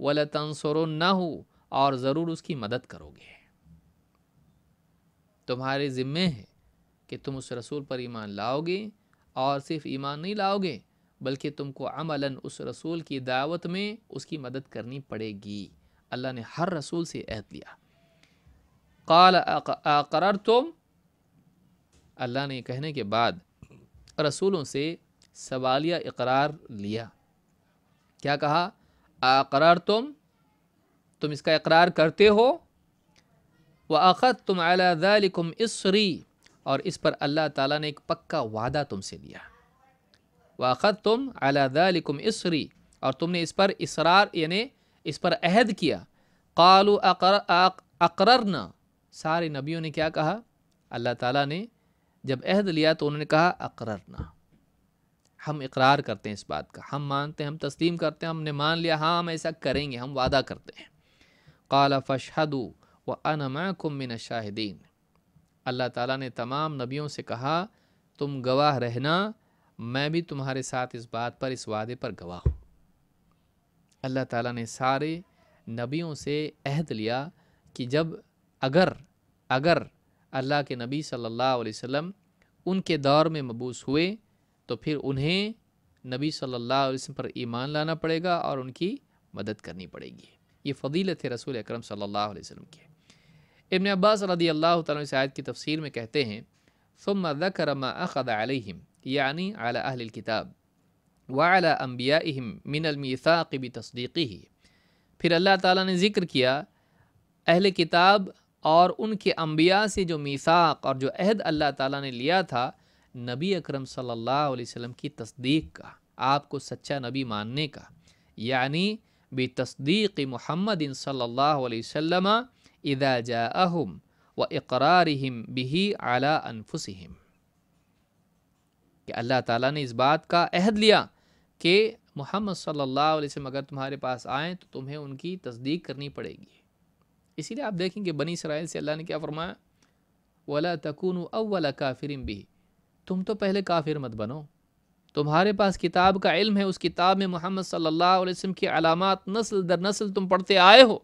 वल तंसर ना हो और ज़रूर उसकी मदद करोगे तुम्हारे ज़िम्मे है कि तुम उस रसूल पर ईमान लाओगे और सिर्फ ईमान नहीं लाओगे बल्कि तुमको अमला उस रसूल की दावत में उसकी मदद करनी पड़ेगी अल्लाह ने हर रसूल से अहद लिया कल आकर तुम अल्लाह ने कहने के बाद रसूलों से सवालिया इकरार लिया क्या कहा आकरार तुम तुम इसका इकरार करते हो व अख़त तुम अलाकुम इसरी और इस पर अल्लाह ताला ने एक पक्का वादा तुमसे लिया व अख़त तुम अलाकुम इसरी और तुमने इस पर इसरार यानी इस पर अहद किया कालू अकररना सारे नबियों ने क्या कहा अल्लाह ताला ने जब अहद लिया तो उन्होंने कहा अकररना हम इकरार करते हैं इस बात का हम मानते हैं हम तस्लीम करते हैं हमने मान लिया हाँ हम ऐसा करेंगे हम वादा करते हैं काला फ़शहदु व अनमाकुमिन शाहिदीन अल्लाह ताला ने तमाम नबियों से कहा तुम गवाह रहना मैं भी तुम्हारे साथ इस बात पर इस वादे पर गवाह हूँ अल्लाह ताला ने सारे नबियों से अहद लिया कि जब अगर अगर अल्लाह के नबी सल्लल्लाहु अलैहि वसल्लम उनके दौर में मबूस हुए तो फिर उन्हें नबी सल्लल्लाहु अलैहि वसल्लम पर ईमान लाना पड़ेगा और उनकी मदद करनी पड़ेगी ये फजीलत है रसूल अक्रम सल्लल्लाहु अलैहि वसल्लम की इबन अब्बास रदी अल्लाह तयत की तफसीर में कहते हैं फ़म रमा अखद यानी अला अहल किताब वाला अम्बियाम मिनलमीसाक़ब तस्दीकी ही फिर अल्लाह ताला ने ज़िक्र किया अहल किताब और उनके अम्बिया से जो मीसाक और जो अहद अल्लाह ताला ने लिया था नबी अकरम सल्लल्लाहु अलैहि वसल्लम की तस्दीक का आपको सच्चा नबी मानने का यानी बे तस्दीक महमद सल्ला वसम इदा जाहम व इकरारहम बिही अला अनफुसहम कि अल्लाह ताला ने इस बात का अहद लिया कि मोहम्मद सल्लल्लाहु अलैहि वसल्लम अगर तुम्हारे पास आए तो तुम्हें उनकी तस्दीक करनी पड़ेगी इसीलिए आप देखेंगे बनी इसराइल से अल्लाह ने क्या फ़रमाया वला तकून अव्वल काफिर भी तुम तो पहले काफिर मत बनो तुम्हारे पास किताब का इल्म है उस किताब में मोहम्मद सल्लल्लाहु अलैहि वसल्लम की अलामत नस्ल दर नस्ल तुम पढ़ते आए हो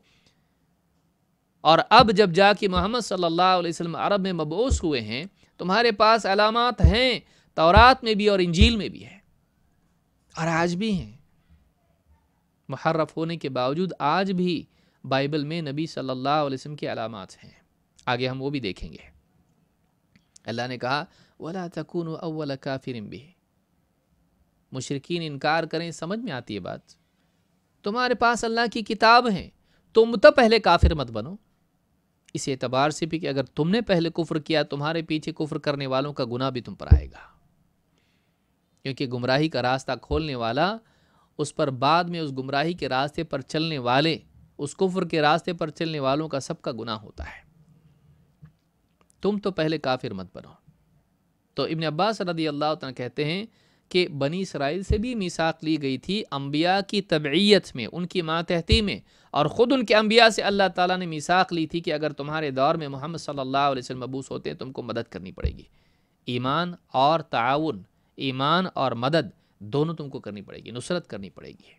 और अब जब जाके मोहम्मद सल्लल्लाहु अलैहि वसल्लम अरब में मबूस हुए हैं तुम्हारे पास अलामत हैं तौरात में भी और इंजील में भी है और आज भी हैं महर्रफ होने के बावजूद आज भी बाइबल में नबी सल्लल्लाहु अलैहि वसल्लम की अलामत हैं आगे हम वो भी देखेंगे अल्लाह ने कहा वला तकून अव्वल काफिर भी मुशरकिन इनकार करें समझ में आती है बात तुम्हारे पास अल्लाह की किताब है तुम तो पहले काफिर मत बनो इस एतबार से भी कि अगर तुमने पहले कुफ्र किया तुम्हारे पीछे कुफ्र करने वालों का गुनाह भी तुम पर आएगा क्योंकि गुमराही का रास्ता खोलने वाला उस पर बाद में उस गुमराही के रास्ते पर चलने वाले उस कुफ्र के रास्ते पर चलने वालों का सबका गुनाह होता है तुम तो पहले काफिर मत बनो तो इबन अब्बास रदी अल्लाह कहते हैं कि बनी इसराइल से भी मिसाक ली गई थी अम्बिया की तबीयत में उनकी मातहती में और ख़ुद उनके अम्बिया से अल्लाह ताला ने मिसाक ली थी कि अगर तुम्हारे दौर में मोहम्मद सल्लल्लाहु अलैहि वसल्लम मबूस होते हैं तुमको तो मदद करनी पड़ेगी ईमान और ताउन ईमान और मदद दोनों तुमको करनी पड़ेगी नुसरत करनी पड़ेगी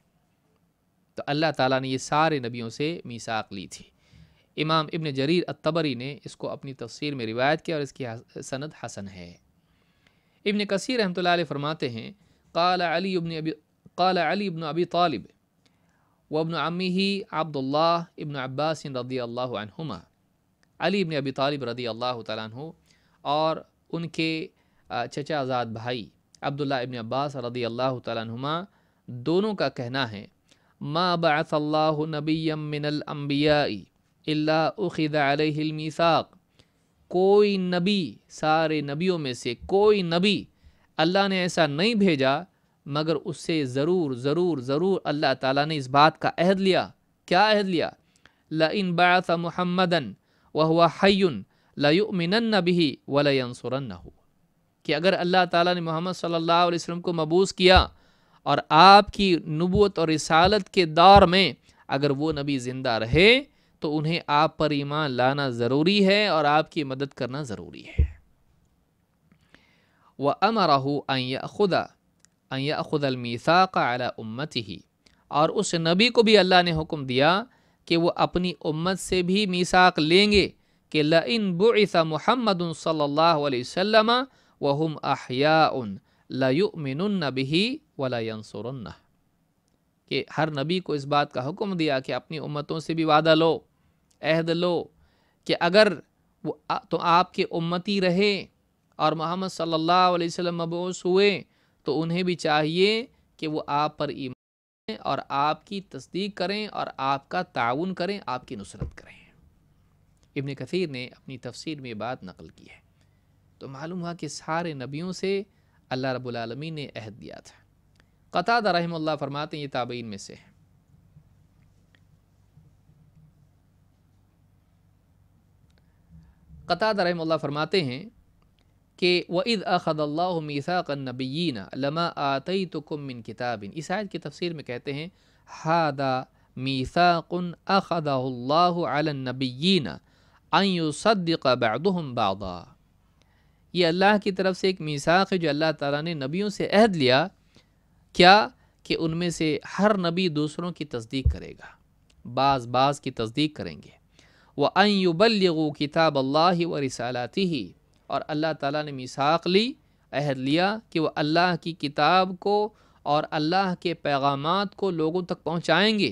तो अल्लाह ताली ने ये सारे नबियों से मिसाक ली थी इमाम इबन जरीर अतबरी ने इसको अपनी तफसीर में रिवायत किया और इसकी सनद हसन है इबन कसी रहमत फरमाते हैं काला अली इबन अबी काला अली इबन अबी तालिब वबन अमी ही अब्दुल्ला इबन अब्बास रदी अल्लाहुमा अली इबन अबी तालिब रदी अल्लाह तु और उनके चचा आज़ाद भाई अब्दुल्ला इबन अब्बास रदी अल्लाह तुमा दोनों का कहना है मा बसल्ला नबीमिनम्बिया उखिदा अलमीसाक़ कोई नबी सारे नबियों में से कोई नबी अल्लाह ने ऐसा नहीं भेजा मगर उससे ज़रूर ज़रूर ज़रूर अल्लाह ताला ने इस बात का अहद लिया क्या अहद लिया लन बात महमदन वह हुआ हयन लयुमिन भी वलयनसुरन हो कि अगर अल्लाह ताला ने मोहम्मद सल्लल्लाहु अलैहि वसल्लम को मबूस किया और आपकी नबूत और रिसालत के दौर में अगर वो नबी ज़िंदा रहे तो उन्हें आप पर ईमान लाना ज़रूरी है और आपकी मदद करना ज़रूरी है व अमरहू खुदा अया खुदलमीसा का उम्मत ही और उस नबी को भी अल्लाह ने हुक्म दिया कि वो अपनी उम्मत से भी मीसाक लेंगे कि लन बुसा महमद सल्ला वसम वहम अहिया लयुमिन बिही वलासुरन्ना कि हर नबी को इस बात का हुक्म दिया कि अपनी उम्मतों से भी वादा लो अहद लो कि अगर वो तो आपके उम्मती रहे और मोहम्मद सल्लल्लाहु अलैहि वसल्लम मबूस हुए तो उन्हें भी चाहिए कि वो आप पर ईमान और आपकी तस्दीक करें और आपका ताउन करें आपकी नुसरत करें इबन कसीर ने अपनी तफसीर में बात नकल की है तो मालूम हुआ कि सारे नबियों से अल्लाह रब्बुल रबालमीन ने अहद दिया था क़तादा रहमल्ला फरमाते ये ताबीन में से है कता रही फरमाते हैं कि वद अखदल्लामीसाक़नबीन लमा आतई तो कुमिन किताबिन इस की तफसीर में कहते हैं हादा मीसाक़न अखदाल्लाबीन अयुसदम बादा ये अल्लाह की तरफ से एक मीसाक है जो अल्लाह ताला ने नबियों से अहद लिया क्या कि उनमें से हर नबी दूसरों की तस्दीक करेगा बाज़ बाज़ की तस्दीक करेंगे व अनयुबलगू किताब अल्लाह व रसालती ही और अल्लाह ताला ने मिसाक ली अहद लिया कि वह अल्लाह की किताब को और अल्लाह के पैगाम को लोगों तक पहुँचाएँगे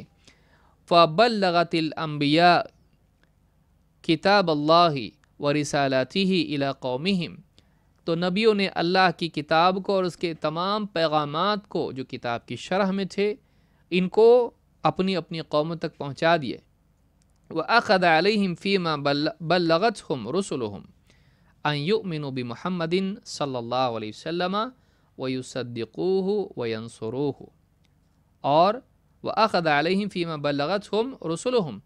फ़बलगतिलम्बिया किताब अल्लाह व रसालती ही इला कौमिम तो नबियों ने अल्लाह की किताब को और उसके तमाम पैगाम को जो किताब की शरह में थे इनको अपनी अपनी कौमों तक पहुँचा दिए व अखद अलहम फ़ीमा बल्लगत हम रसुल हम अन महमदिन सल्ला वसम वयुसद्दूह वयनसरूह और व अखद अलहम फ़ीमा बल्लगत हम रसुल हम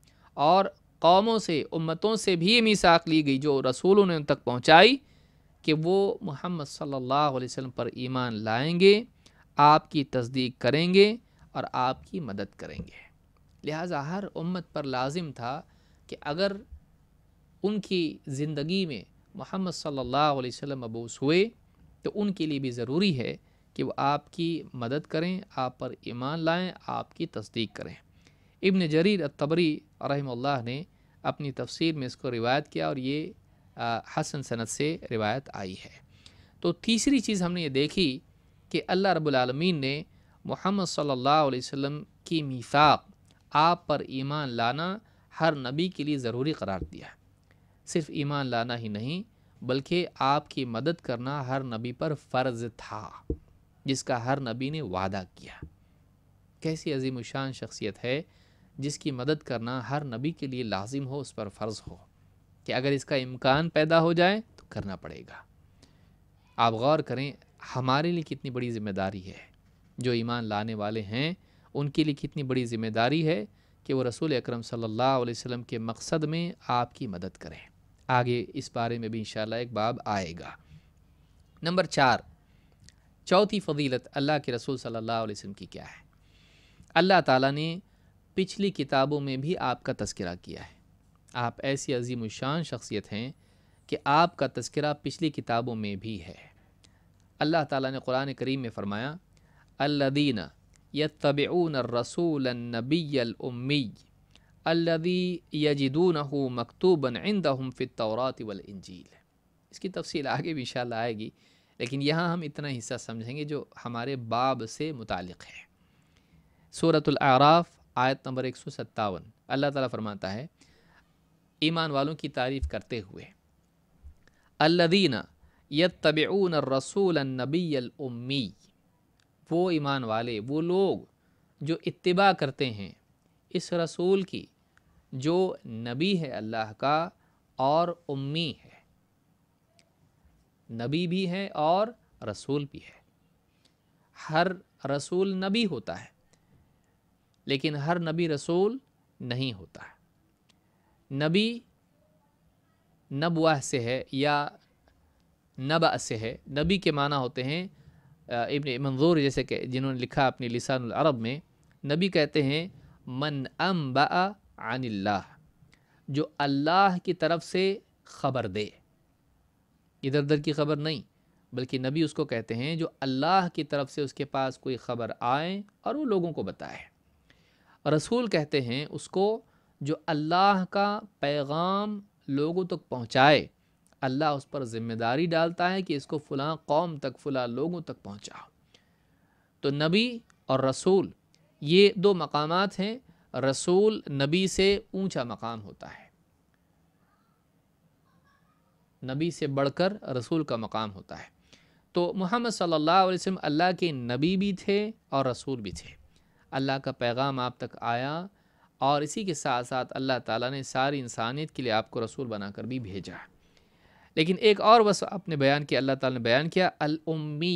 और कौमों से उम्मतों से भी मिसाक ली गई जो रसूलों ने उन तक पहुँचाई कि वो मोहम्मद सल्लल्लाहु अलैहि वसल्लम पर ईमान लाएंगे आपकी तस्दीक करेंगे और आपकी मदद करेंगे लिहाजा हर उम्मत पर लाजिम था कि अगर उनकी ज़िंदगी में मोहम्मद सल्लल्लाहु अलैहि वसल्लम मबूस हुए तो उनके लिए भी ज़रूरी है कि वह आपकी मदद करें आप पर ईमान लाएं आपकी तस्दीक करें इबन जरीर तबरी रहमल्ला ने अपनी तफसीर में इसको रिवायत किया और ये हसन सनत से रिवायत आई है तो तीसरी चीज़ हमने ये देखी कि अल्लाह रबालमीन ने मोहम्मद सल्लल्लाहु अलैहि वसल्लम की मीसाक आप पर ईमान लाना हर नबी के लिए ज़रूरी करार दिया है सिर्फ ईमान लाना ही नहीं बल्कि आपकी मदद करना हर नबी पर फ़र्ज़ था जिसका हर नबी ने वादा किया कैसी अजीम शान शख्सियत है जिसकी मदद करना हर नबी के लिए लाजिम हो उस पर फ़र्ज़ हो कि अगर इसका इम्कान पैदा हो जाए तो करना पड़ेगा आप गौर करें हमारे लिए कितनी बड़ी ज़िम्मेदारी है जो ईमान लाने वाले हैं उनके लिए कितनी बड़ी ज़िम्मेदारी है कि वो रसूल अकरम सल्लल्लाहु अलैहि वसल्लम के मकसद में आपकी मदद करें आगे इस बारे में भी इन एक बाब आएगा नंबर चार चौथी फजीलत अल्लाह के रसूल सल्लल्लाहु अलैहि वसल्लम की क्या है अल्लाह ताला ने पिछली किताबों में भी आपका तस्करा किया है आप ऐसी अजीम शान शख्सियत हैं कि आपका तस्करा पिछली किताबों में भी है अल्लाह ताला ने कुरान करीम में फ़रमाया अल्लादीना यतबून रसूल नबीमी अल्लदी यजिदून मकतूबन इंदम फ़ितौरात वलंजील इसकी तफसील आगे भी इन आएगी लेकिन यहाँ हम इतना हिस्सा समझेंगे जो हमारे बाब से मुतल है सूरतलआराफ़ आयत नंबर एक सौ सत्तावन अल्लाह ताली फरमाता है ईमान वालों की तारीफ़ करते हुए अल्लदीना यतबून रसूल नबी उम्मी वो ईमान वाले वो लोग जो इतबा करते हैं इस रसूल की जो नबी है अल्लाह का और उम्मी है नबी भी है और रसूल भी है हर रसूल नबी होता है लेकिन हर नबी रसूल नहीं होता है नबी नबवा से है या नब से है नबी के माना होते हैं इबन मंजूर जैसे कि जिन्होंने लिखा अपनी लिसान अरब में नबी कहते हैं मन अम बनिल्ला जो अल्लाह की तरफ से ख़बर दे इधर उधर की ख़बर नहीं बल्कि नबी उसको कहते हैं जो अल्लाह की तरफ से उसके पास कोई ख़बर आए और वो लोगों को बताए रसूल कहते हैं उसको जो अल्लाह का पैगाम लोगों तक पहुँचाए अल्लाह उस पर ज़िम्मेदारी डालता है कि इसको फ़लाँ कौम तक फ़लाँ लोगों तक पहुँचाओ तो नबी और रसूल ये दो मकाम हैं रसूल नबी से ऊंचा मकाम होता है नबी से बढ़कर रसूल का मकाम होता है तो मोहम्मद सल्लल्लाहु अलैहि वसल्लम अल्लाह के नबी भी थे और रसूल भी थे अल्लाह का पैगाम आप तक आया और इसी के साथ साथ अल्लाह ताला ने सारी इंसानियत के लिए आपको रसूल बनाकर भी भेजा लेकिन एक और वस आपने बयान किया अल्लाह ताला ने बयान किया अल उम्मी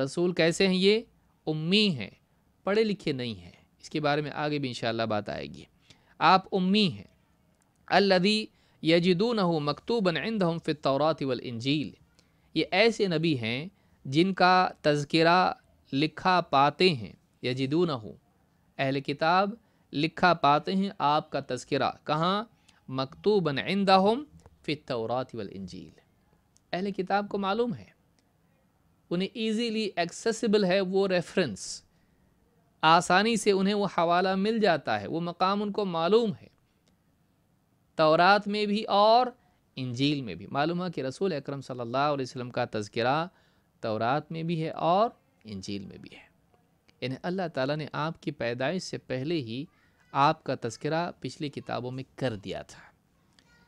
रसूल कैसे हैं ये उम्मी हैं पढ़े लिखे नहीं हैं इसके बारे में आगे भी इन बात आएगी आप उम्मी हैं अल्लदी यजिदून मकतूबन इंदम फ़ितौरात वल इंजील ये ऐसे नबी हैं जिनका तज़किरा लिखा पाते हैं यजिदून अहल किताब लिखा पाते हैं आपका तस्करा कहाँ मकतूबन हम फ़ितौरात इंजील अहल किताब को मालूम है उन्हें ईज़ीली एक्सेसिबल है वो रेफरेंस आसानी से उन्हें वो हवाला मिल जाता है वो मकाम उनको मालूम है तौरात में भी और इंजील में भी मालूम है कि रसूल अकरम सल्लल्लाहु अलैहि वसल्लम का तस्करा तौरात में भी है और इंजील में भी है यानी अल्लाह ताला ने आपकी पैदाइश से पहले ही आपका तस्करा पिछली किताबों में कर दिया था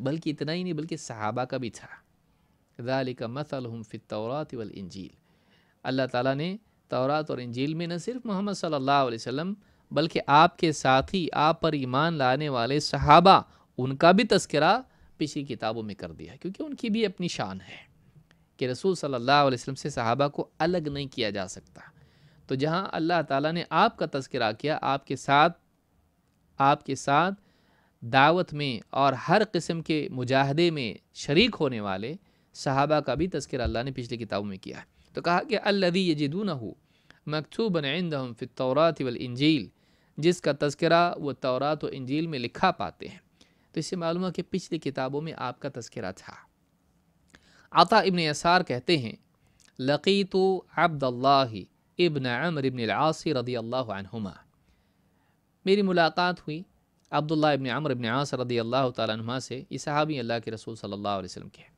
बल्कि इतना ही नहीं बल्कि सहाबा का भी था मसल मसलहम फ़ित तौरात वल इंजील अल्लाह ताला ने तौरात और इंजील में न सिर्फ मोहम्मद सल्लल्लाहु अलैहि वसल्लम बल्कि आपके साथी आप पर ईमान लाने वाले सहाबा उनका भी तस्करा पिछली किताबों में कर दिया क्योंकि उनकी भी अपनी शान है कि रसूल सल्लल्लाहु अलैहि वसल्लम से सहाबा को अलग नहीं किया जा सकता तो जहाँ अल्लाह ताला ने आपका तस्करा किया आपके साथ आपके साथ दावत में और हर किस्म के मुजाहदे में शरीक होने वाले सहाबा का भी तस्कर अल्लाह ने पिछली किताबों में किया है तो कहा कि अल्लदी न हो मकसूबन इंदम फ़ितौरात वल इंजील जिसका तस्करा वो तौरात व इंजील में लिखा पाते हैं तो इससे मालूम है कि पिछली किताबों में आपका तस्करा था आता इबन असार कहते हैं लकी तो अब्दल्ला इबन अमर इबन आसी रदी अल्लाह मेरी मुलाकात हुई अब्दुल्ला इबन अमर इबन आस रदी अल्लाह तुमा से ये सहाबी अल्लाह के रसूल सल्लल्लाहु अलैहि वसल्लम के हैं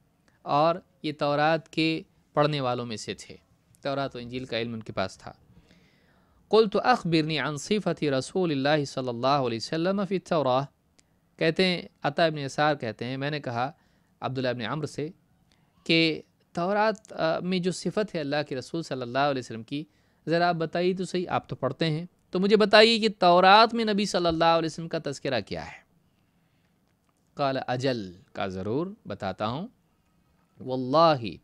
और ये तौरात के पढ़ने वालों में से थे तौरात व इंजील का इल्म उनके पास था कुल तो अखबिरनी अनसीफ़त रसूल सल्ला वसम फ़ी तौरा कहते हैं अता इबन असार कहते हैं मैंने कहा अब्दुल्ला इबन अमर से कि तौरात में जो सिफत है अल्लाह के रसूल सल्लल्लाहु अलैहि वसल्लम की ज़रा आप बताइए तो सही आप तो पढ़ते हैं तो मुझे बताइए कि तौरात में नबी सल्लल्लाहु अलैहि वसल्लम का तस्करा क्या है काल अजल का ज़रूर बताता हूँ वल्लाही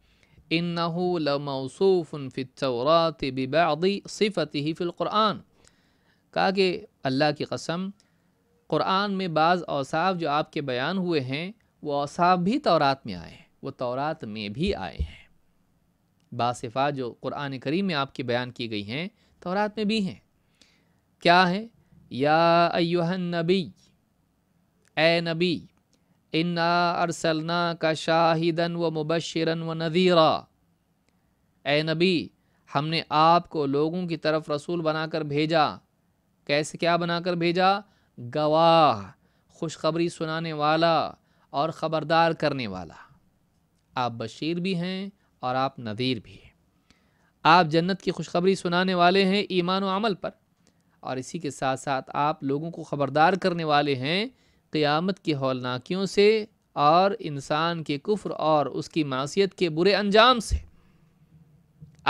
इन्नहु लमौसूफ़ुन फ़ितौरात बिबादी सिफत ही फ़िलक़ुरान कहा कि अल्लाह की कसम क़ुरान में बाज़ औसाफ जो आपके बयान हुए हैं वो औसाफ भी तौरात में आए हैं वो तौरात में भी आए हैं बासिफ़ा जो क़ुरान करीम में आपके बयान की गई हैं तौरात में भी हैं क्या है या अयुहन नबी ए नबी इन्ना अरसलना का शाहिदन व मुबशरन व नज़ीरा ए नबी हमने आपको लोगों की तरफ रसूल बनाकर भेजा कैसे क्या बनाकर भेजा गवाह खुशखबरी सुनाने वाला और ख़बरदार करने वाला आप बशीर भी हैं और आप नज़ीर भी हैं आप जन्नत की खुशखबरी सुनाने वाले हैं ईमान व अमल पर और इसी के साथ साथ आप लोगों को ख़बरदार करने वाले हैं क़ियामत की हौलनाकियों से और इंसान के कुफ्र और उसकी मासीत के बुरे अंजाम से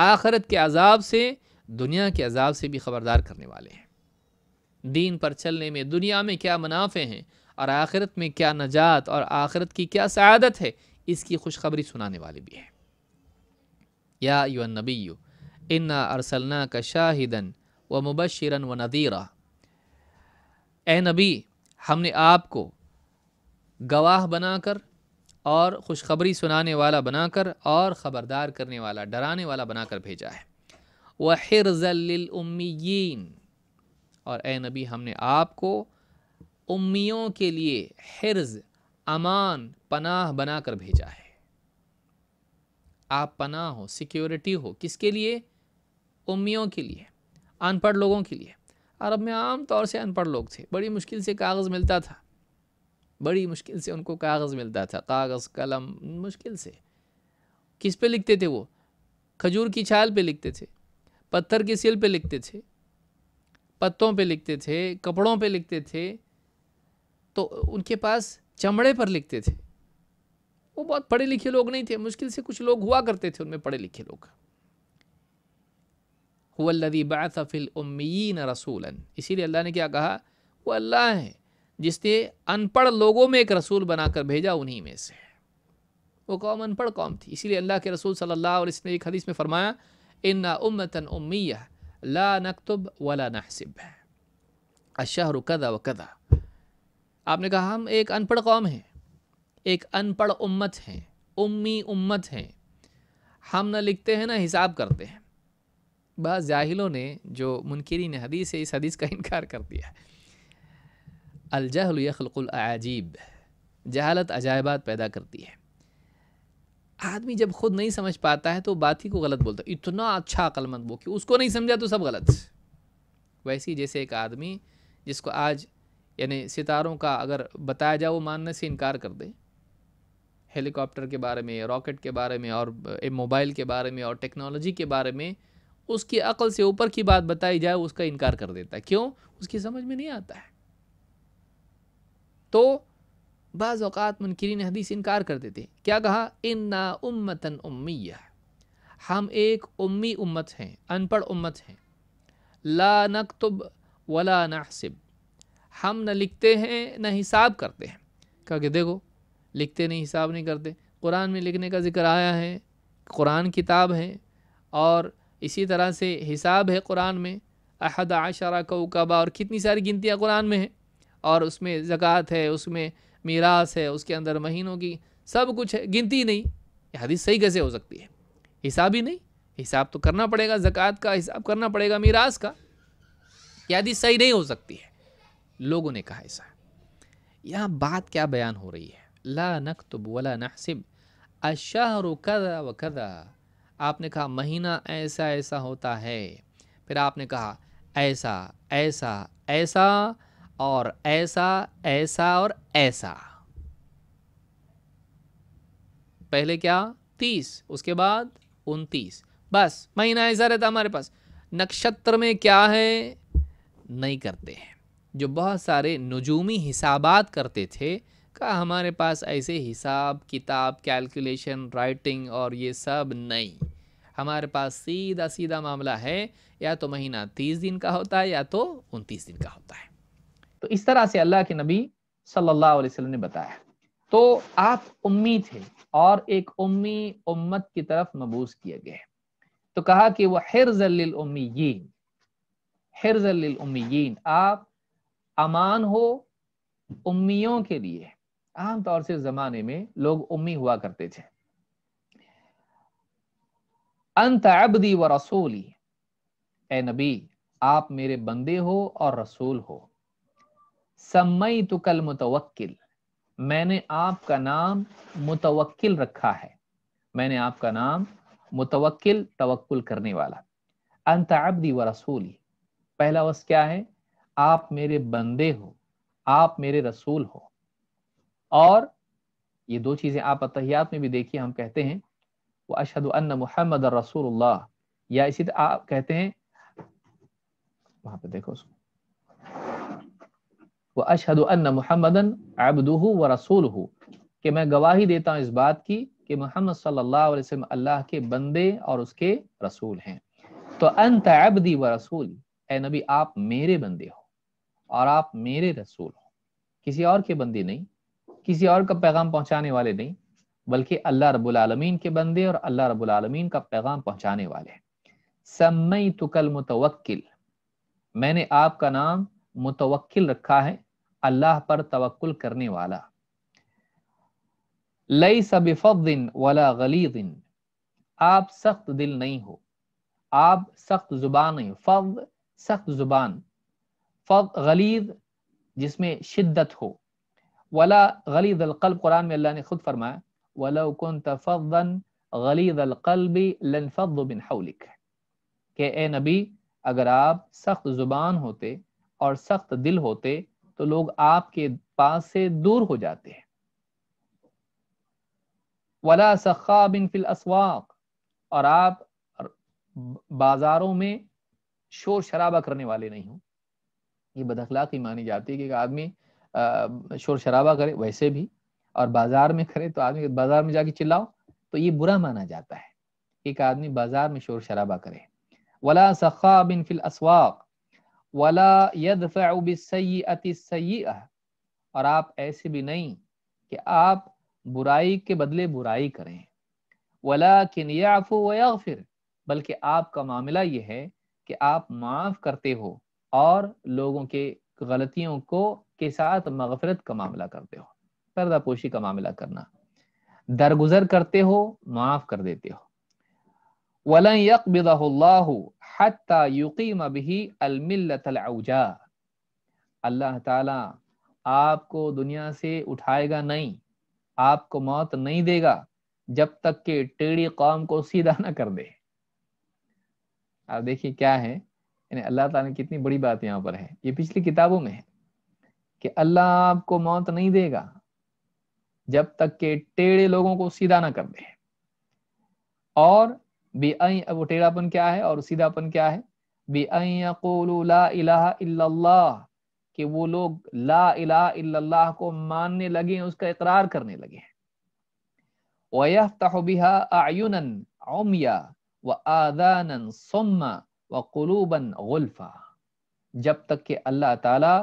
आखरत के अजाब से दुनिया के अजाब से भी ख़बरदार करने वाले हैं दीन पर चलने में दुनिया में क्या मुनाफे हैं और आखिरत में क्या नजात और आखिरत की क्या सदत है इसकी खुशखबरी सुनाने वाले भी हैं या यू नबी इन्ना अरसलना का शाहिदन व मुबशरा व नदीरा ए नबी हमने आपको गवाह बनाकर और खुशखबरी सुनाने वाला बनाकर और ख़बरदार करने वाला डराने वाला बनाकर भेजा है वह हिरज़ल्लुम्मीन और ए नबी हमने आपको उम्मीदों के लिए हिरज अमान पनाह बनाकर भेजा है आप पनाह हो सिक्योरिटी हो किसके लिए उम्मीदों के लिए अनपढ़ लोगों के लिए अरब में आम तौर से अनपढ़ लोग थे बड़ी मुश्किल से कागज़ मिलता था बड़ी मुश्किल से उनको कागज़ मिलता था कागज़ कलम मुश्किल से किस पे लिखते थे वो खजूर की छाल पे लिखते थे पत्थर की सिल पे लिखते थे पत्तों पे लिखते थे कपड़ों पे लिखते थे तो उनके पास चमड़े पर लिखते थे वो बहुत पढ़े लिखे लोग नहीं थे मुश्किल से कुछ लोग हुआ करते थे उनमें पढ़े लिखे लोग हुल्लदी बाफ़िल उम्मीन रसूला इसीलिए अल्लाह ने क्या कहा वो अल्लाह है जिसने अनपढ़ लोगों में एक रसूल बनाकर भेजा उन्हीं में से वो कौम अनपढ़ कौम थी इसीलिए अल्लाह के रसूल सल्लल्लाहु अलैहि वसल्लम ने एक हदीस में फ़रमाया इन्ना उम्मतन उम्मिया ला नकतुब वला नहसिब है अशाहर कदा व कदा आपने कहा हम एक अनपढ़ कौम हैं एक अनपढ़ उम्मत हैं उम्मी उम्मत हैं हम ना लिखते हैं ना हिसाब करते हैं बाहिलों ने जो मुनकरीन हदीस है इस हदीस का इनकार कर दिया अलजहल यखलकुल अजीब जहालत अजायबात पैदा करती है आदमी जब खुद नहीं समझ पाता है तो बात ही को गलत बोलता है इतना अच्छा अकलमंद वो कि उसको नहीं समझा तो सब गलत वैसे ही जैसे एक आदमी जिसको आज यानी सितारों का अगर बताया जाए वो मानने से इनकार कर दे हेलीकॉप्टर के बारे में रॉकेट के बारे में और मोबाइल के बारे में और टेक्नोलॉजी के बारे में उसकी अकल से ऊपर की बात बताई जाए उसका इनकार कर देता है क्यों उसकी समझ में नहीं आता है तो बाज़ात अवत हदीस इनकार कर देते क्या कहा इन्ना उम्मतन उम्मी हम एक उम्मी उम्मत हैं अनपढ़ उम्मत हैं ला नकतुब वला नहसिब हम न लिखते हैं न हिसाब करते हैं कहा कि देखो लिखते नहीं हिसाब नहीं करते कुरान में लिखने का जिक्र आया है कुरान किताब है और इसी तरह से हिसाब है कुरान में अहद आशरा कौकबा और कितनी सारी गिनतियाँ कुरान में है और उसमें ज़क़़त है उसमें मीरास है उसके अंदर महीनों की सब कुछ है गिनती नहीं यह हदीस सही कैसे हो सकती है हिसाब ही नहीं हिसाब तो करना पड़ेगा ज़क़़त का हिसाब करना पड़ेगा मीरास का यह हदीस सही नहीं हो सकती है लोगों ने कहा ऐसा यहाँ बात क्या बयान हो रही है ला तो बोला नासिब अशाह कदा व कदा आपने कहा महीना ऐसा ऐसा होता है फिर आपने कहा ऐसा ऐसा ऐसा और ऐसा ऐसा और ऐसा पहले क्या तीस उसके बाद उनतीस बस महीना ऐसा रहता हमारे पास नक्षत्र में क्या है नहीं करते हैं जो बहुत सारे नजूमी हिसाबात करते थे का हमारे पास ऐसे हिसाब किताब कैलकुलेशन राइटिंग और ये सब नहीं हमारे पास सीधा सीधा मामला है या तो महीना तीस दिन का होता है या तो उनतीस दिन का होता है तो इस तरह से अल्लाह के नबी सल्लल्लाहु अलैहि वसल्लम ने बताया तो आप उम्मीद थे और एक उम्मी उम्मत की तरफ मबूस किए गए तो कहा कि वह हिरजल उम्मीन हिरजल उम्मीन आप अमान हो उम्मियों के लिए आमतौर से जमाने में लोग उम्मी हुआ करते थे अंत अबदी व रसूली ए नबी आप मेरे बंदे हो और रसूल हो समय तो कल मुतवक्किल मैंने आपका नाम मुतवक्किल रखा है मैंने आपका नाम मुतवक्किल तवक्ल करने वाला अंत अबदी व रसूली पहला वस क्या है आप मेरे बंदे हो आप मेरे रसूल हो और ये दो चीज़ें आप अतहियात में भी देखिए हम कहते हैं वो अशद मोहम्मद रसूल या इसी तरह आप कहते हैं वहां पे देखो उसको वो अशद अन मोहम्मदन अबदूह व रसूल कि मैं गवाही देता हूँ इस बात की कि मोहम्मद सल्लल्लाहु अलैहि वसल्लम अल्लाह के बंदे और उसके रसूल हैं तो अंत अबदी व रसूल ए नबी आप मेरे बंदे हो और आप मेरे रसूल हो किसी और के बंदे नहीं किसी और का पैगाम पहुंचाने वाले नहीं बल्कि अल्लाह रब्बुल आलमीन के बंदे और अल्लाह रब्बुल आलमीन का पैगाम पहुंचाने वाले समय तुकल मुतवक्किल मैंने आपका नाम मुतवक्किल रखा है अल्लाह पर तवक्ल करने वाला लई सबिफिन वाला गली दिन आप सख्त दिल नहीं हो आप सख्त जुबान नहीं फ़ सख्त जुबान फ़ गलीद जिसमें शिद्दत हो वला गली दलकल्ब कुरान में अल्लाह ने खुद फरमाया वलाकुन तफ़न गली दलकल्बी लनफ़बिन हौलिक के ए नबी अगर आप सख्त ज़ुबान होते और सख्त दिल होते तो लोग आपके पास से दूर हो जाते हैं वला सखा बिन फिल असवाक और आप बाज़ारों में शोर शराबा करने वाले नहीं हो ये बदखला की मानी जाती है कि एक आदमी शोर शराबा करे वैसे भी और बाजार में करे तो आदमी बाजार में जाके चिल्लाओ तो ये बुरा माना जाता है एक आदमी बाजार में शोर शराबा करे वला सखा बिन फिल असवाक वला और आप ऐसे भी नहीं कि आप बुराई के बदले बुराई करें वला किन याफ़ो व फिर बल्कि आपका मामला ये है कि आप माफ़ करते हो और लोगों के गलतियों को के साथ मगफरत का मामला करते हो पर्दा पोशी का मामला करना दरगुजर करते हो माफ कर देते हो वलन अल्लाह ताला आपको दुनिया से उठाएगा नहीं आपको मौत नहीं देगा जब तक के टेढ़ी कौम को सीधा ना कर दे आप देखिए क्या है अल्लाह ताला ने कितनी बड़ी बात यहाँ पर है ये पिछली किताबों में है कि अल्लाह आपको मौत नहीं देगा जब तक के टेढ़े लोगों को सीधा ना कर दे और बे वो टेढ़ापन क्या है और सीधापन क्या है बे ला कि वो लोग ला इलाह को मानने लगे उसका इकरार करने लगे हैं व आदानन जब तक के अल्लाह ताला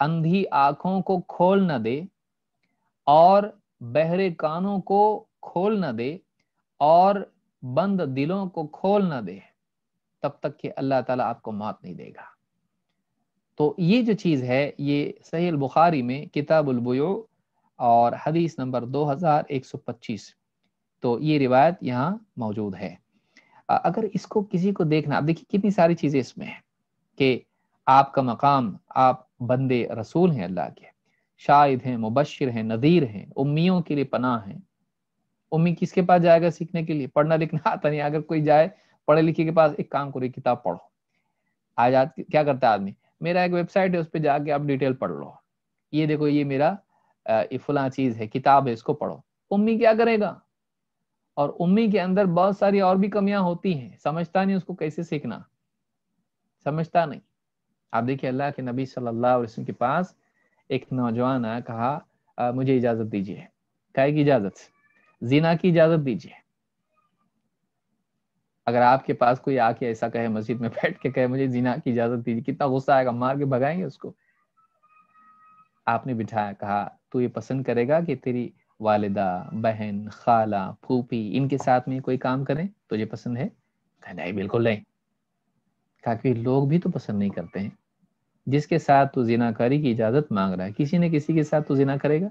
अंधी आंखों को खोल न दे और बहरे कानों को खोल न दे और बंद दिलों को खोल न दे तब तक कि अल्लाह ताला आपको मौत नहीं देगा तो ये जो चीज़ है ये सही बुखारी में बुयो और हदीस नंबर 2125 तो ये रिवायत यहाँ मौजूद है अगर इसको किसी को देखना आप देखिए कितनी सारी चीज़ें इसमें हैं कि आपका मकाम आप बंदे रसूल हैं अल्लाह के शाहिद हैं मुबशर हैं नदीर हैं उम्मियों के लिए पनाह हैं उम्मी किसके पास जाएगा सीखने के लिए पढ़ना लिखना आता नहीं अगर कोई जाए पढ़े लिखे के पास एक काम करो किताब पढ़ो आज आज क्या करता है आदमी मेरा एक वेबसाइट है उस पर जाके आप डिटेल पढ़ लो ये देखो ये मेरा फुला चीज़ है किताब है इसको पढ़ो उम्मी क्या करेगा और उम्मी के अंदर बहुत सारी और भी कमियां होती हैं समझता नहीं उसको कैसे सीखना समझता नहीं आप देखिए अल्लाह के नबी सल्लल्लाहु अलैहि वसल्लम के पास एक नौजवान आया कहा आ, मुझे इजाजत दीजिए कहे की इजाजत जीना की इजाजत दीजिए अगर आपके पास कोई आके ऐसा कहे मस्जिद में बैठ के कहे मुझे जीना की इजाजत दीजिए कितना गुस्सा आएगा मार के भगाएंगे उसको आपने बिठाया कहा तू ये पसंद करेगा कि तेरी वालिदा बहन खाला फूफी इनके साथ में कोई काम करें तुझे पसंद है नहीं बिल्कुल नहीं ताकि लोग भी तो पसंद नहीं करते हैं जिसके साथ तो जिनाकारी की इजाजत मांग रहा है किसी न किसी के साथ तो जिना करेगा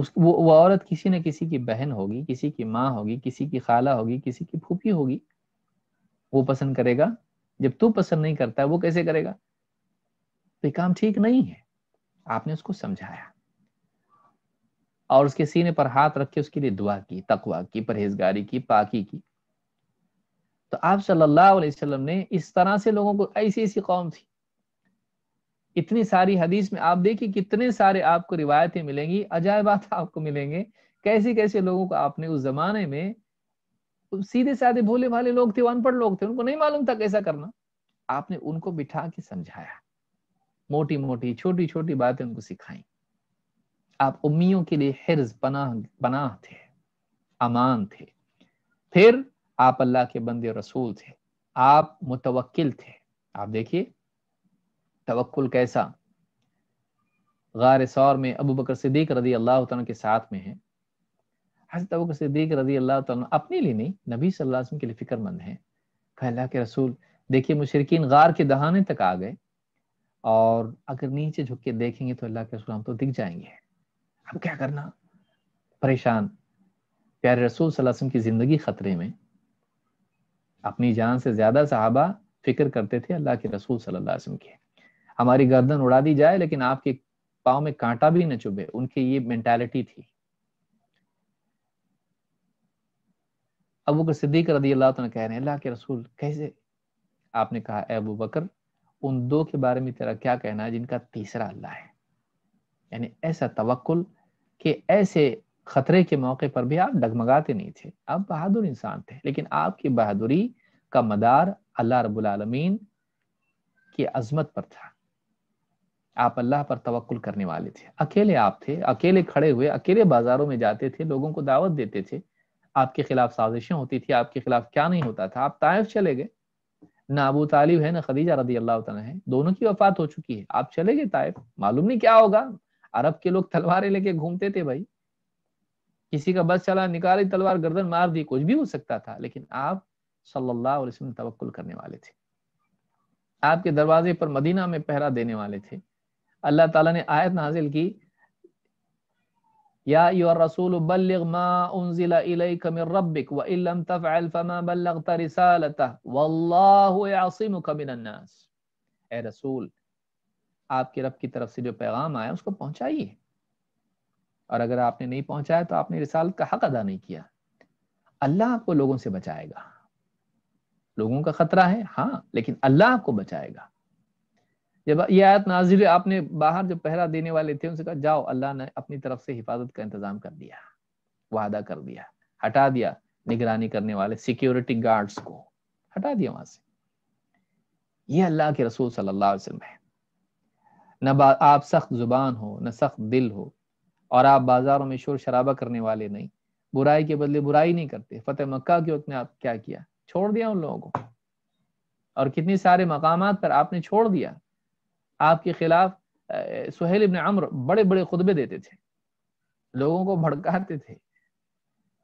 उस वो वो औरत किसी न किसी की बहन होगी किसी की माँ होगी किसी की खाला होगी किसी की फूफी होगी वो पसंद करेगा जब तू पसंद नहीं करता वो कैसे करेगा तो ये काम ठीक नहीं है आपने उसको समझाया और उसके सीने पर हाथ रख के उसके लिए दुआ की तकवा की परहेजगारी की पाकी की तो आप सल्लल्लाहु अलैहि वसल्लम ने इस तरह से लोगों को ऐसी ऐसी कौम थी इतनी सारी हदीस में आप देखिए कितने सारे आपको रिवायतें मिलेंगी अजायबात आपको मिलेंगे कैसे कैसे लोगों को आपने उस जमाने में सीधे साधे भोले भाले लोग थे अनपढ़ लोग थे उनको नहीं मालूम था कैसा करना आपने उनको बिठा के समझाया मोटी मोटी छोटी छोटी बातें उनको सिखाई आप उम्मियों के लिए हिर्ज पनाह बना थे अमान थे फिर आप अल्लाह के बंदे रसूल थे आप मुतवक्किल थे आप देखिए तवक्ल कैसा गार सौर में अबू बकर सिद्दीक रजी अल्लाह के साथ में है हजरत अबू बकर सिद्दीक रजी अल्लाह अपने लिए नहीं नबी सल्लल्लाहु अलैहि वसल्लम के लिए फिक्रमंद है अल्लाह के रसूल देखिए मुशरकिन गार के दहाने तक आ गए और अगर नीचे झुक के देखेंगे तो अल्लाह के रसूल हम तो दिख जाएंगे अब क्या करना परेशान प्यारे रसूल सल्लल्लाहु अलैहि वसल्लम की ज़िंदगी ख़तरे में अपनी जान से ज्यादा साहबा फिक्र करते थे अल्लाह के रसूल सल्लल्लाहु अलैहि वसल्लम के हमारी गर्दन उड़ा दी जाए लेकिन आपके पाँव में कांटा भी न चुभे उनकी ये मेंटालिटी थी अबू बकर सिद्दीक रदी अल्लाह तला कह रहे हैं अल्लाह के रसूल कैसे आपने कहा अबू बकर उन दो के बारे में तेरा क्या कहना है जिनका तीसरा अल्लाह है यानी ऐसा तवक्ल के ऐसे खतरे के मौके पर भी आप डगमगाते नहीं थे आप बहादुर इंसान थे लेकिन आपकी बहादुरी का मदार अल्लाह रबालमीन की अजमत पर था आप अल्लाह पर तवक्ल करने वाले थे अकेले आप थे अकेले खड़े हुए अकेले बाजारों में जाते थे लोगों को दावत देते थे आपके खिलाफ साजिशें होती थी आपके खिलाफ क्या नहीं होता था आप ताइफ चले गए ना अबू तालिब है ना खदीजा रदी अल्लाह है दोनों की वफात हो चुकी है आप चले गए ताइफ मालूम नहीं क्या होगा अरब के लोग तलवारें लेके घूमते थे भाई किसी का बस चला निकाली तलवार गर्दन मार दी कुछ भी हो सकता था लेकिन आप सल्लल्लाहु अलैहि वसल्लम तवक्कुल करने वाले थे आपके दरवाजे पर मदीना में पहरा देने वाले थे अल्लाह ताला ने आयत नाजिल की يا या الرسول بلغ ما मा उनजिला من ربك रब्बिक لم تفعل فما بلغت رسالته والله يعصمك من الناس اے رسول ए کے رب کی طرف سے جو پیغام آیا اس کو پہنچائیے और अगर आपने नहीं पहुंचाया तो आपने रिसालत का हक अदा नहीं किया अल्लाह आपको लोगों से बचाएगा लोगों का खतरा है हाँ लेकिन अल्लाह आपको बचाएगा जब ये आयत नाजिल आपने बाहर जो पहरा देने वाले थे उनसे कहा जाओ अल्लाह ने अपनी तरफ से हिफाजत का इंतजाम कर दिया वादा कर दिया हटा दिया निगरानी करने वाले सिक्योरिटी गार्ड्स को हटा दिया वहां से ये अल्लाह के रसूल सल्लल्लाहु अलैहि वसल्लम है न आप सख्त जुबान हो न सख्त दिल हो और आप बाजारों में शोर शराबा करने वाले नहीं बुराई के बदले बुराई नहीं करते फतेह मक्का के वक्त में आप क्या किया छोड़ दिया उन लोगों को और कितने सारे मकाम पर आपने छोड़ दिया आपके खिलाफ सुहेल इबन अम्र बड़े बड़े खुतबे देते थे लोगों को भड़काते थे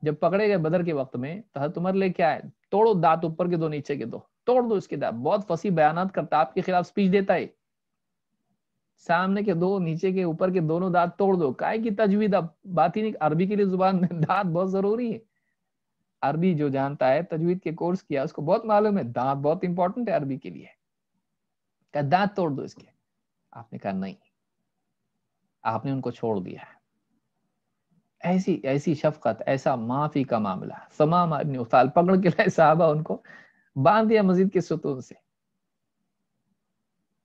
जब पकड़े गए बदर के वक्त में तो तुम्हार लेके आए तोड़ो दांत ऊपर के दो नीचे के दो तोड़ दो इसके दांत बहुत फसी बयान करता आपके खिलाफ स्पीच देता है सामने के दो नीचे के ऊपर के दोनों दांत तोड़ दो काय की तजवीद अब बात ही नहीं अरबी के लिए जुबान में दांत बहुत जरूरी है अरबी जो जानता है तजवीद के कोर्स किया उसको बहुत मालूम है दांत बहुत इंपॉर्टेंट है अरबी के लिए क्या दांत तोड़ दो इसके आपने कहा नहीं आपने उनको छोड़ दिया ऐसी ऐसी शफकत ऐसा माफी का मामला समाम पकड़ के लाए साहबा उनको बांध दिया मस्जिद के सुतून से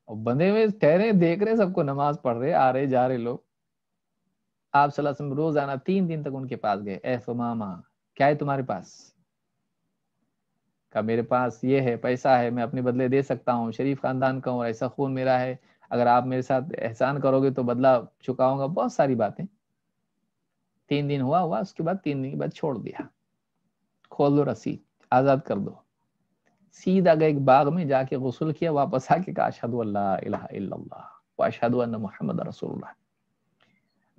और बंधे हुए ठहरे देख रहे सबको नमाज पढ़ रहे आ रहे जा रहे लोग आप रोज आना तीन दिन तक उनके पास गए ए फमामा क्या है तुम्हारे पास का मेरे पास ये है पैसा है मैं अपने बदले दे सकता हूँ शरीफ खानदान का हूँ ऐसा खून मेरा है अगर आप मेरे साथ एहसान करोगे तो बदला चुकाऊंगा बहुत सारी बातें तीन दिन हुआ हुआ उसके बाद तीन दिन के बाद छोड़ दिया खोल दो रसीद आजाद कर दो सीधा गए एक बाग में जाके गसल किया वापस आके कहा अशहद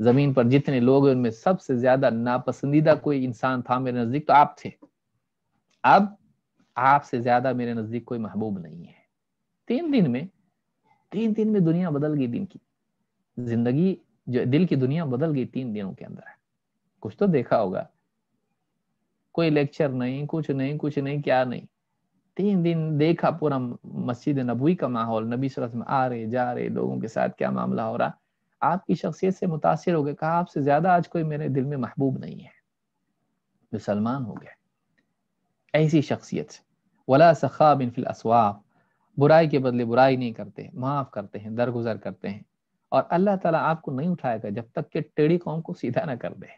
ज़मीन पर जितने लोग हैं उनमें सबसे ज़्यादा नापसंदीदा कोई इंसान था मेरे नज़दीक तो आप थे अब आपसे ज़्यादा मेरे नज़दीक कोई महबूब नहीं है तीन दिन में तीन दिन में दुनिया बदल गई दिन की जिंदगी जो दिल की दुनिया बदल गई तीन दिनों के अंदर कुछ तो देखा होगा कोई लेक्चर नहीं कुछ नहीं कुछ नहीं क्या नहीं तीन दिन देखा पूरा मस्जिद नबी का माहौल नबी सल्लल्लाहु में आ रहे जा रहे लोगों के साथ क्या मामला हो रहा आपकी शख्सियत से मुतासर हो गए कहा आपसे ज्यादा आज कोई मेरे दिल में महबूब नहीं है मुसलमान हो गए ऐसी शख्सियत वला सखा बिन फिल असवाब बुराई के बदले बुराई नहीं करते माफ़ करते हैं दरगुजर करते हैं और अल्लाह ताला आपको नहीं उठाएगा जब तक कि टेढ़ी कौम को सीधा ना कर दे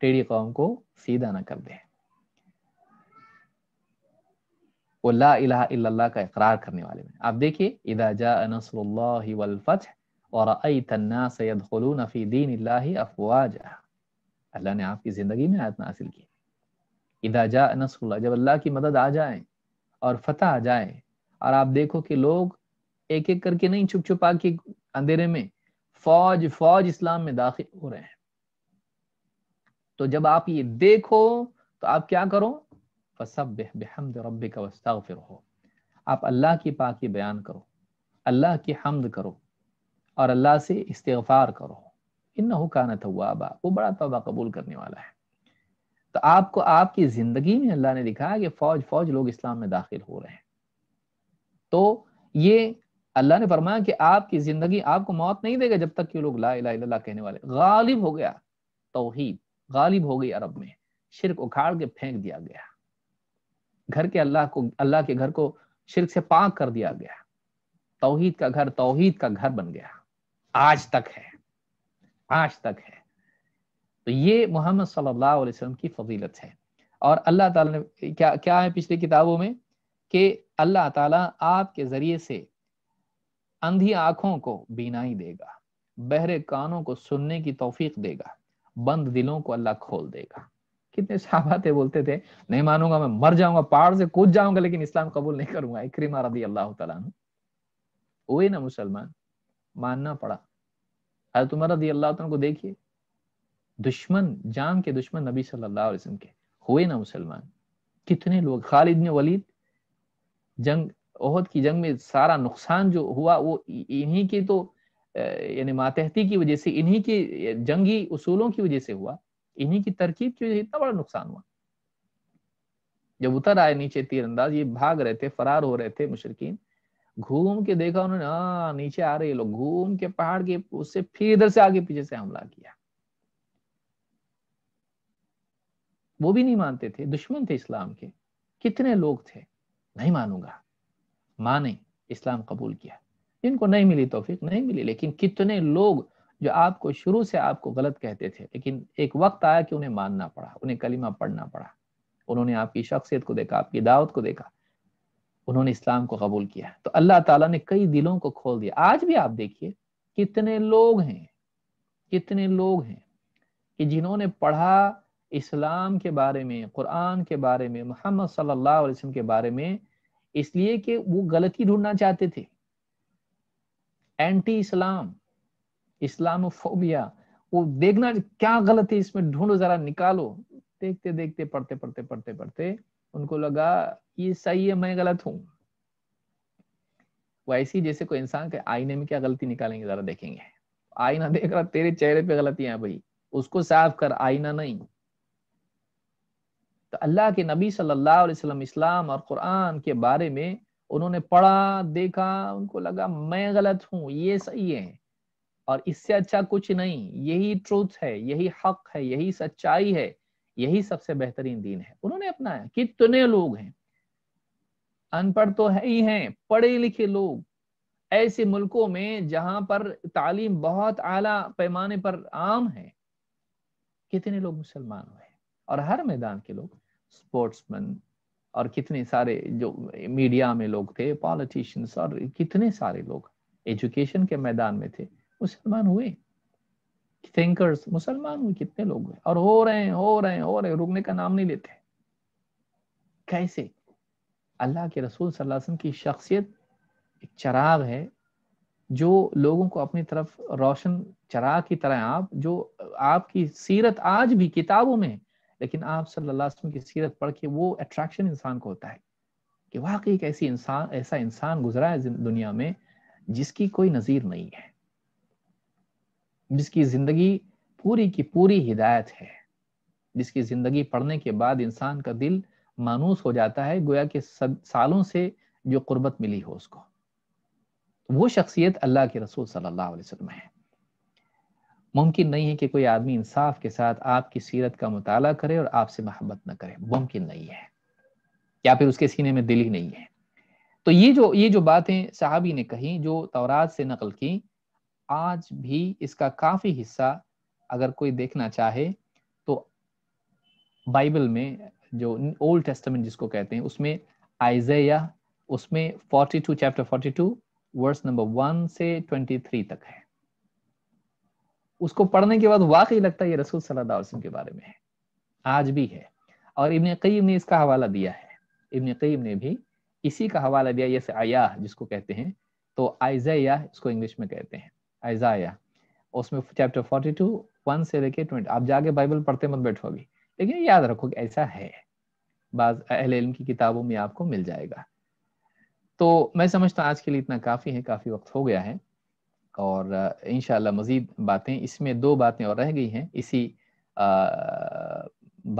टेढ़ी कौम को सीधा ना कर दे वो ला इला का इकरार करने वाले में आप देखिए और दीन अफवाज अल्लाह ने आपकी ज़िंदगी में आयत हासिल की जा नसरुल्ला जब अल्लाह की मदद आ जाए और फतह आ जाए और आप देखो कि लोग एक एक करके नहीं छुप छुपा के अंधेरे में फौज फौज इस्लाम में दाखिल हो रहे हैं तो जब आप ये देखो तो आप क्या करो फ़सब बेहमद रब का हो आप अल्लाह की पाकि बयान करो अल्लाह की हमद करो और अल्लाह से इस्तफ़ार करो इन हुकान तवाबा वो बड़ा तोबा कबूल करने वाला है तो आपको आपकी ज़िंदगी में अल्लाह ने दिखाया कि फ़ौज फ़ौज लोग इस्लाम में दाखिल हो रहे हैं तो ये अल्लाह ने फरमाया कि आपकी ज़िंदगी आपको मौत नहीं देगा जब तक कि लोग ला ला कहने वाले गालिब हो गया तोहहीद गालिब हो गई अरब में शिरक उखाड़ के फेंक दिया गया घर के अल्लाह को अल्लाह के घर को शिरक से पाक कर दिया गया तोहीद का घर तोहीद का घर बन गया आज तक है आज तक है तो ये मोहम्मद सल्लल्लाहु अलैहि वसल्लम की फजीलत है और अल्लाह ताला ने क्या क्या है पिछली किताबों में कि अल्लाह ताला आपके ज़रिए से अंधी आंखों को बीनाई देगा बहरे कानों को सुनने की तोफीक देगा बंद दिलों को अल्लाह खोल देगा कितने साहबा थे बोलते थे नहीं मानूंगा मैं मर जाऊंगा पहाड़ से कूद जाऊंगा लेकिन इस्लाम कबूल नहीं करूंगा इक्रीमा रदी अल्लाह तला वही ना मुसलमान मानना पड़ा अरे तुम रदी अल्लाह को देखिए दुश्मन जान के दुश्मन नबी सल्लल्लाहु अलैहि वसल्लम के हुए ना मुसलमान कितने लोग खालिद ने वलीद जंग ओहद की जंग में सारा नुकसान जो हुआ वो इन्हीं के तो यानी मातहती की वजह से इन्हीं के जंगी उसूलों की वजह से हुआ इन्हीं की तरकीब की वजह इतना बड़ा नुकसान हुआ जब उतर आए नीचे तीरंदाज ये भाग रहे थे फरार हो रहे थे मुशरकिन घूम के देखा उन्होंने हाँ, नीचे आ रहे लोग घूम के पहाड़ के उससे फिर इधर से आगे पीछे से हमला किया वो भी नहीं मानते थे दुश्मन थे इस्लाम के कितने लोग थे नहीं मानूंगा माने इस्लाम कबूल किया जिनको नहीं मिली तोफिक नहीं मिली लेकिन कितने लोग जो आपको शुरू से आपको गलत कहते थे लेकिन एक वक्त आया कि उन्हें मानना पड़ा उन्हें कलिमा पढ़ना पड़ा उन्होंने आपकी शख्सियत को देखा आपकी दावत को देखा उन्होंने इस्लाम को कबूल किया तो अल्लाह ताला ने कई दिलों को खोल दिया आज भी आप देखिए कितने लोग हैं कितने लोग हैं कि जिन्होंने पढ़ा इस्लाम के बारे में कुरान के बारे में मोहम्मद सल्लल्लाहु वसम के बारे में इसलिए कि वो गलती ढूंढना चाहते थे एंटी इस्लाम इस्लामोफोबिया वो देखना क्या गलत है इसमें ढूंढो जरा निकालो देखते देखते पढ़ते पढ़ते पढ़ते पढ़ते उनको लगा ये सही है मैं गलत हूँ वैसे जैसे कोई इंसान के आईने में क्या गलती निकालेंगे जरा देखेंगे आईना देख रहा तेरे चेहरे पे गलती है भाई उसको साफ कर आईना नहीं तो अल्लाह के नबी सल्लल्लाहु अलैहि वसल्लम इस्लाम और कुरान के बारे में उन्होंने पढ़ा देखा उनको लगा मैं गलत हूँ ये सही है और इससे अच्छा कुछ नहीं यही ट्रूथ है यही हक है यही सच्चाई है यही सबसे बेहतरीन दीन है उन्होंने अपनाया कितने लोग हैं अनपढ़ तो है ही हैं पढ़े लिखे लोग ऐसे मुल्कों में जहां पर तालीम बहुत आला पैमाने पर आम है कितने लोग मुसलमान हुए और हर मैदान के लोग स्पोर्ट्समैन और कितने सारे जो मीडिया में लोग थे पॉलिटिशियंस और कितने सारे लोग एजुकेशन के मैदान में थे मुसलमान हुए थिंकर्स मुसलमान हुए कितने लोग हुए और हो रहे हैं हो रहे हैं हो रहे हैं रुकने का नाम नहीं लेते कैसे अल्लाह के रसूल सल्लल्लाहु अलैहि वसल्लम की शख्सियत एक चराग है जो लोगों को अपनी तरफ रोशन चराग की तरह आप जो आपकी सीरत आज भी किताबों में लेकिन आप सल्लल्लाहु अलैहि वसल्लम की सीरत पढ़ के वो अट्रैक्शन इंसान को होता है कि वाकई एक ऐसी इंसान ऐसा इंसान गुजरा है दुनिया में जिसकी कोई नज़ीर नहीं है जिसकी ज़िंदगी पूरी की पूरी हिदायत है जिसकी ज़िंदगी पढ़ने के बाद इंसान का दिल मानूस हो जाता है गोया सब सालों से जो कुर्बत मिली हो उसको तो वो शख्सियत अल्लाह के रसूल सल्लल्लाहु अलैहि वसल्लम है मुमकिन नहीं है कि कोई आदमी इंसाफ के साथ आपकी सीरत का मुताला करे और आपसे मोहब्बत न करे मुमकिन नहीं है या फिर उसके सीने में दिल ही नहीं है तो ये जो ये जो बातें सहाबी ने कही जो तौरात से नकल की आज भी इसका काफी हिस्सा अगर कोई देखना चाहे तो बाइबल में जो ओल्ड टेस्टमेंट जिसको कहते हैं उसमें आइजया उसमें 42 चैप्टर 42 वर्स नंबर वन से 23 तक है उसको पढ़ने के बाद वाकई लगता है ये रसूल सल्लल्लाहु अलैहि वसल्लम के बारे में है आज भी है और इबन कईम ने इसका हवाला दिया है इबन कईम ने भी इसी का हवाला दिया ये आया जिसको कहते हैं तो आइजया इसको इंग्लिश में कहते हैं आइजाया उसमें चैप्टर फोर्टी टू वन से लेके ट्वेंटी आप जाके बाइबल पढ़ते मत बैठोगे लेकिन याद रखो कि ऐसा है बाज अहल इल्म की किताबों में आपको मिल जाएगा तो मैं समझता हूँ आज के लिए इतना काफ़ी है काफ़ी वक्त हो गया है और इन मज़ीद बातें इसमें दो बातें और रह गई हैं इसी आ,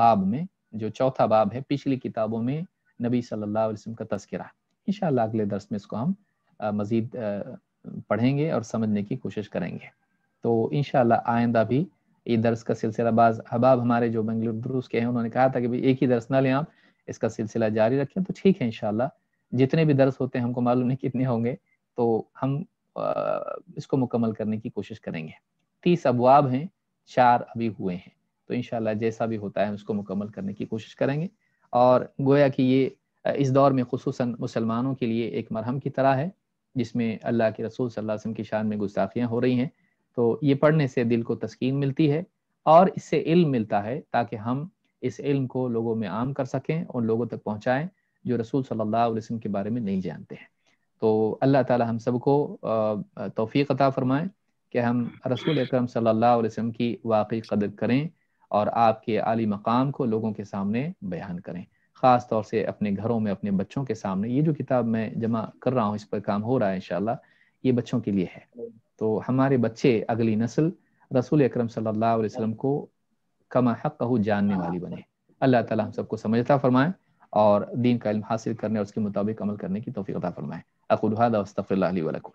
बाब में जो चौथा बाब है पिछली किताबों में नबी सल्लल्लाहु अलैहि वसल्लम का तस्करा इन अगले दर्स में इसको हम मज़ीद पढ़ेंगे और समझने की कोशिश करेंगे तो इन आइंदा भी ये दर्स का सिलसिला बाज हबाब हमारे जो बंगलुरु दुरुस के हैं उन्होंने कहा था कि भाई एक ही दर्स ना लें आप इसका सिलसिला जारी रखें तो ठीक है इन जितने भी दर्स होते हैं हमको मालूम नहीं कितने होंगे तो हम इसको मुकम्मल करने की कोशिश करेंगे तीस अबवाब हैं चार अभी हुए हैं तो इन जैसा भी होता है उसको मुकम्मल करने की कोशिश करेंगे और गोया कि ये इस दौर में खसूस मुसलमानों के लिए एक मरहम की तरह है जिसमें अल्लाह के रसूल सल्लल्लाहु अलैहि वसल्लम की शान में गुस्ताखियाँ हो रही हैं तो ये पढ़ने से दिल को तस्कीन मिलती है और इससे इल्म मिलता है ताकि हम इस इल्म को लोगों में आम कर सकें और लोगों तक पहुँचाएँ जो रसूल सल्लल्लाहु अलैहि वसल्लम के बारे में नहीं जानते हैं तो अल्लाह ताला हम सबको तोफ़ी अता फ़रमाएँ कि हम रसूल अक्रम सल्लल्लाहु अलैहि वसल्लम की वाकई कदर करें और आपके आली मकाम को लोगों के सामने बयान करें ख़ास तौर से अपने घरों में अपने बच्चों के सामने ये जो किताब मैं जमा कर रहा हूँ इस पर काम हो रहा है इन ये बच्चों के लिए है तो हमारे बच्चे अगली नस्ल रसूल अक्रम सल्लाम को कमा हक जानने वाली बने अल्लाह ताला हम सबको समझता फरमाए और दीन का इल्म हासिल करने और उसके मुताबिक अमल करने की तोफ़ी अदा फरमाए अकुल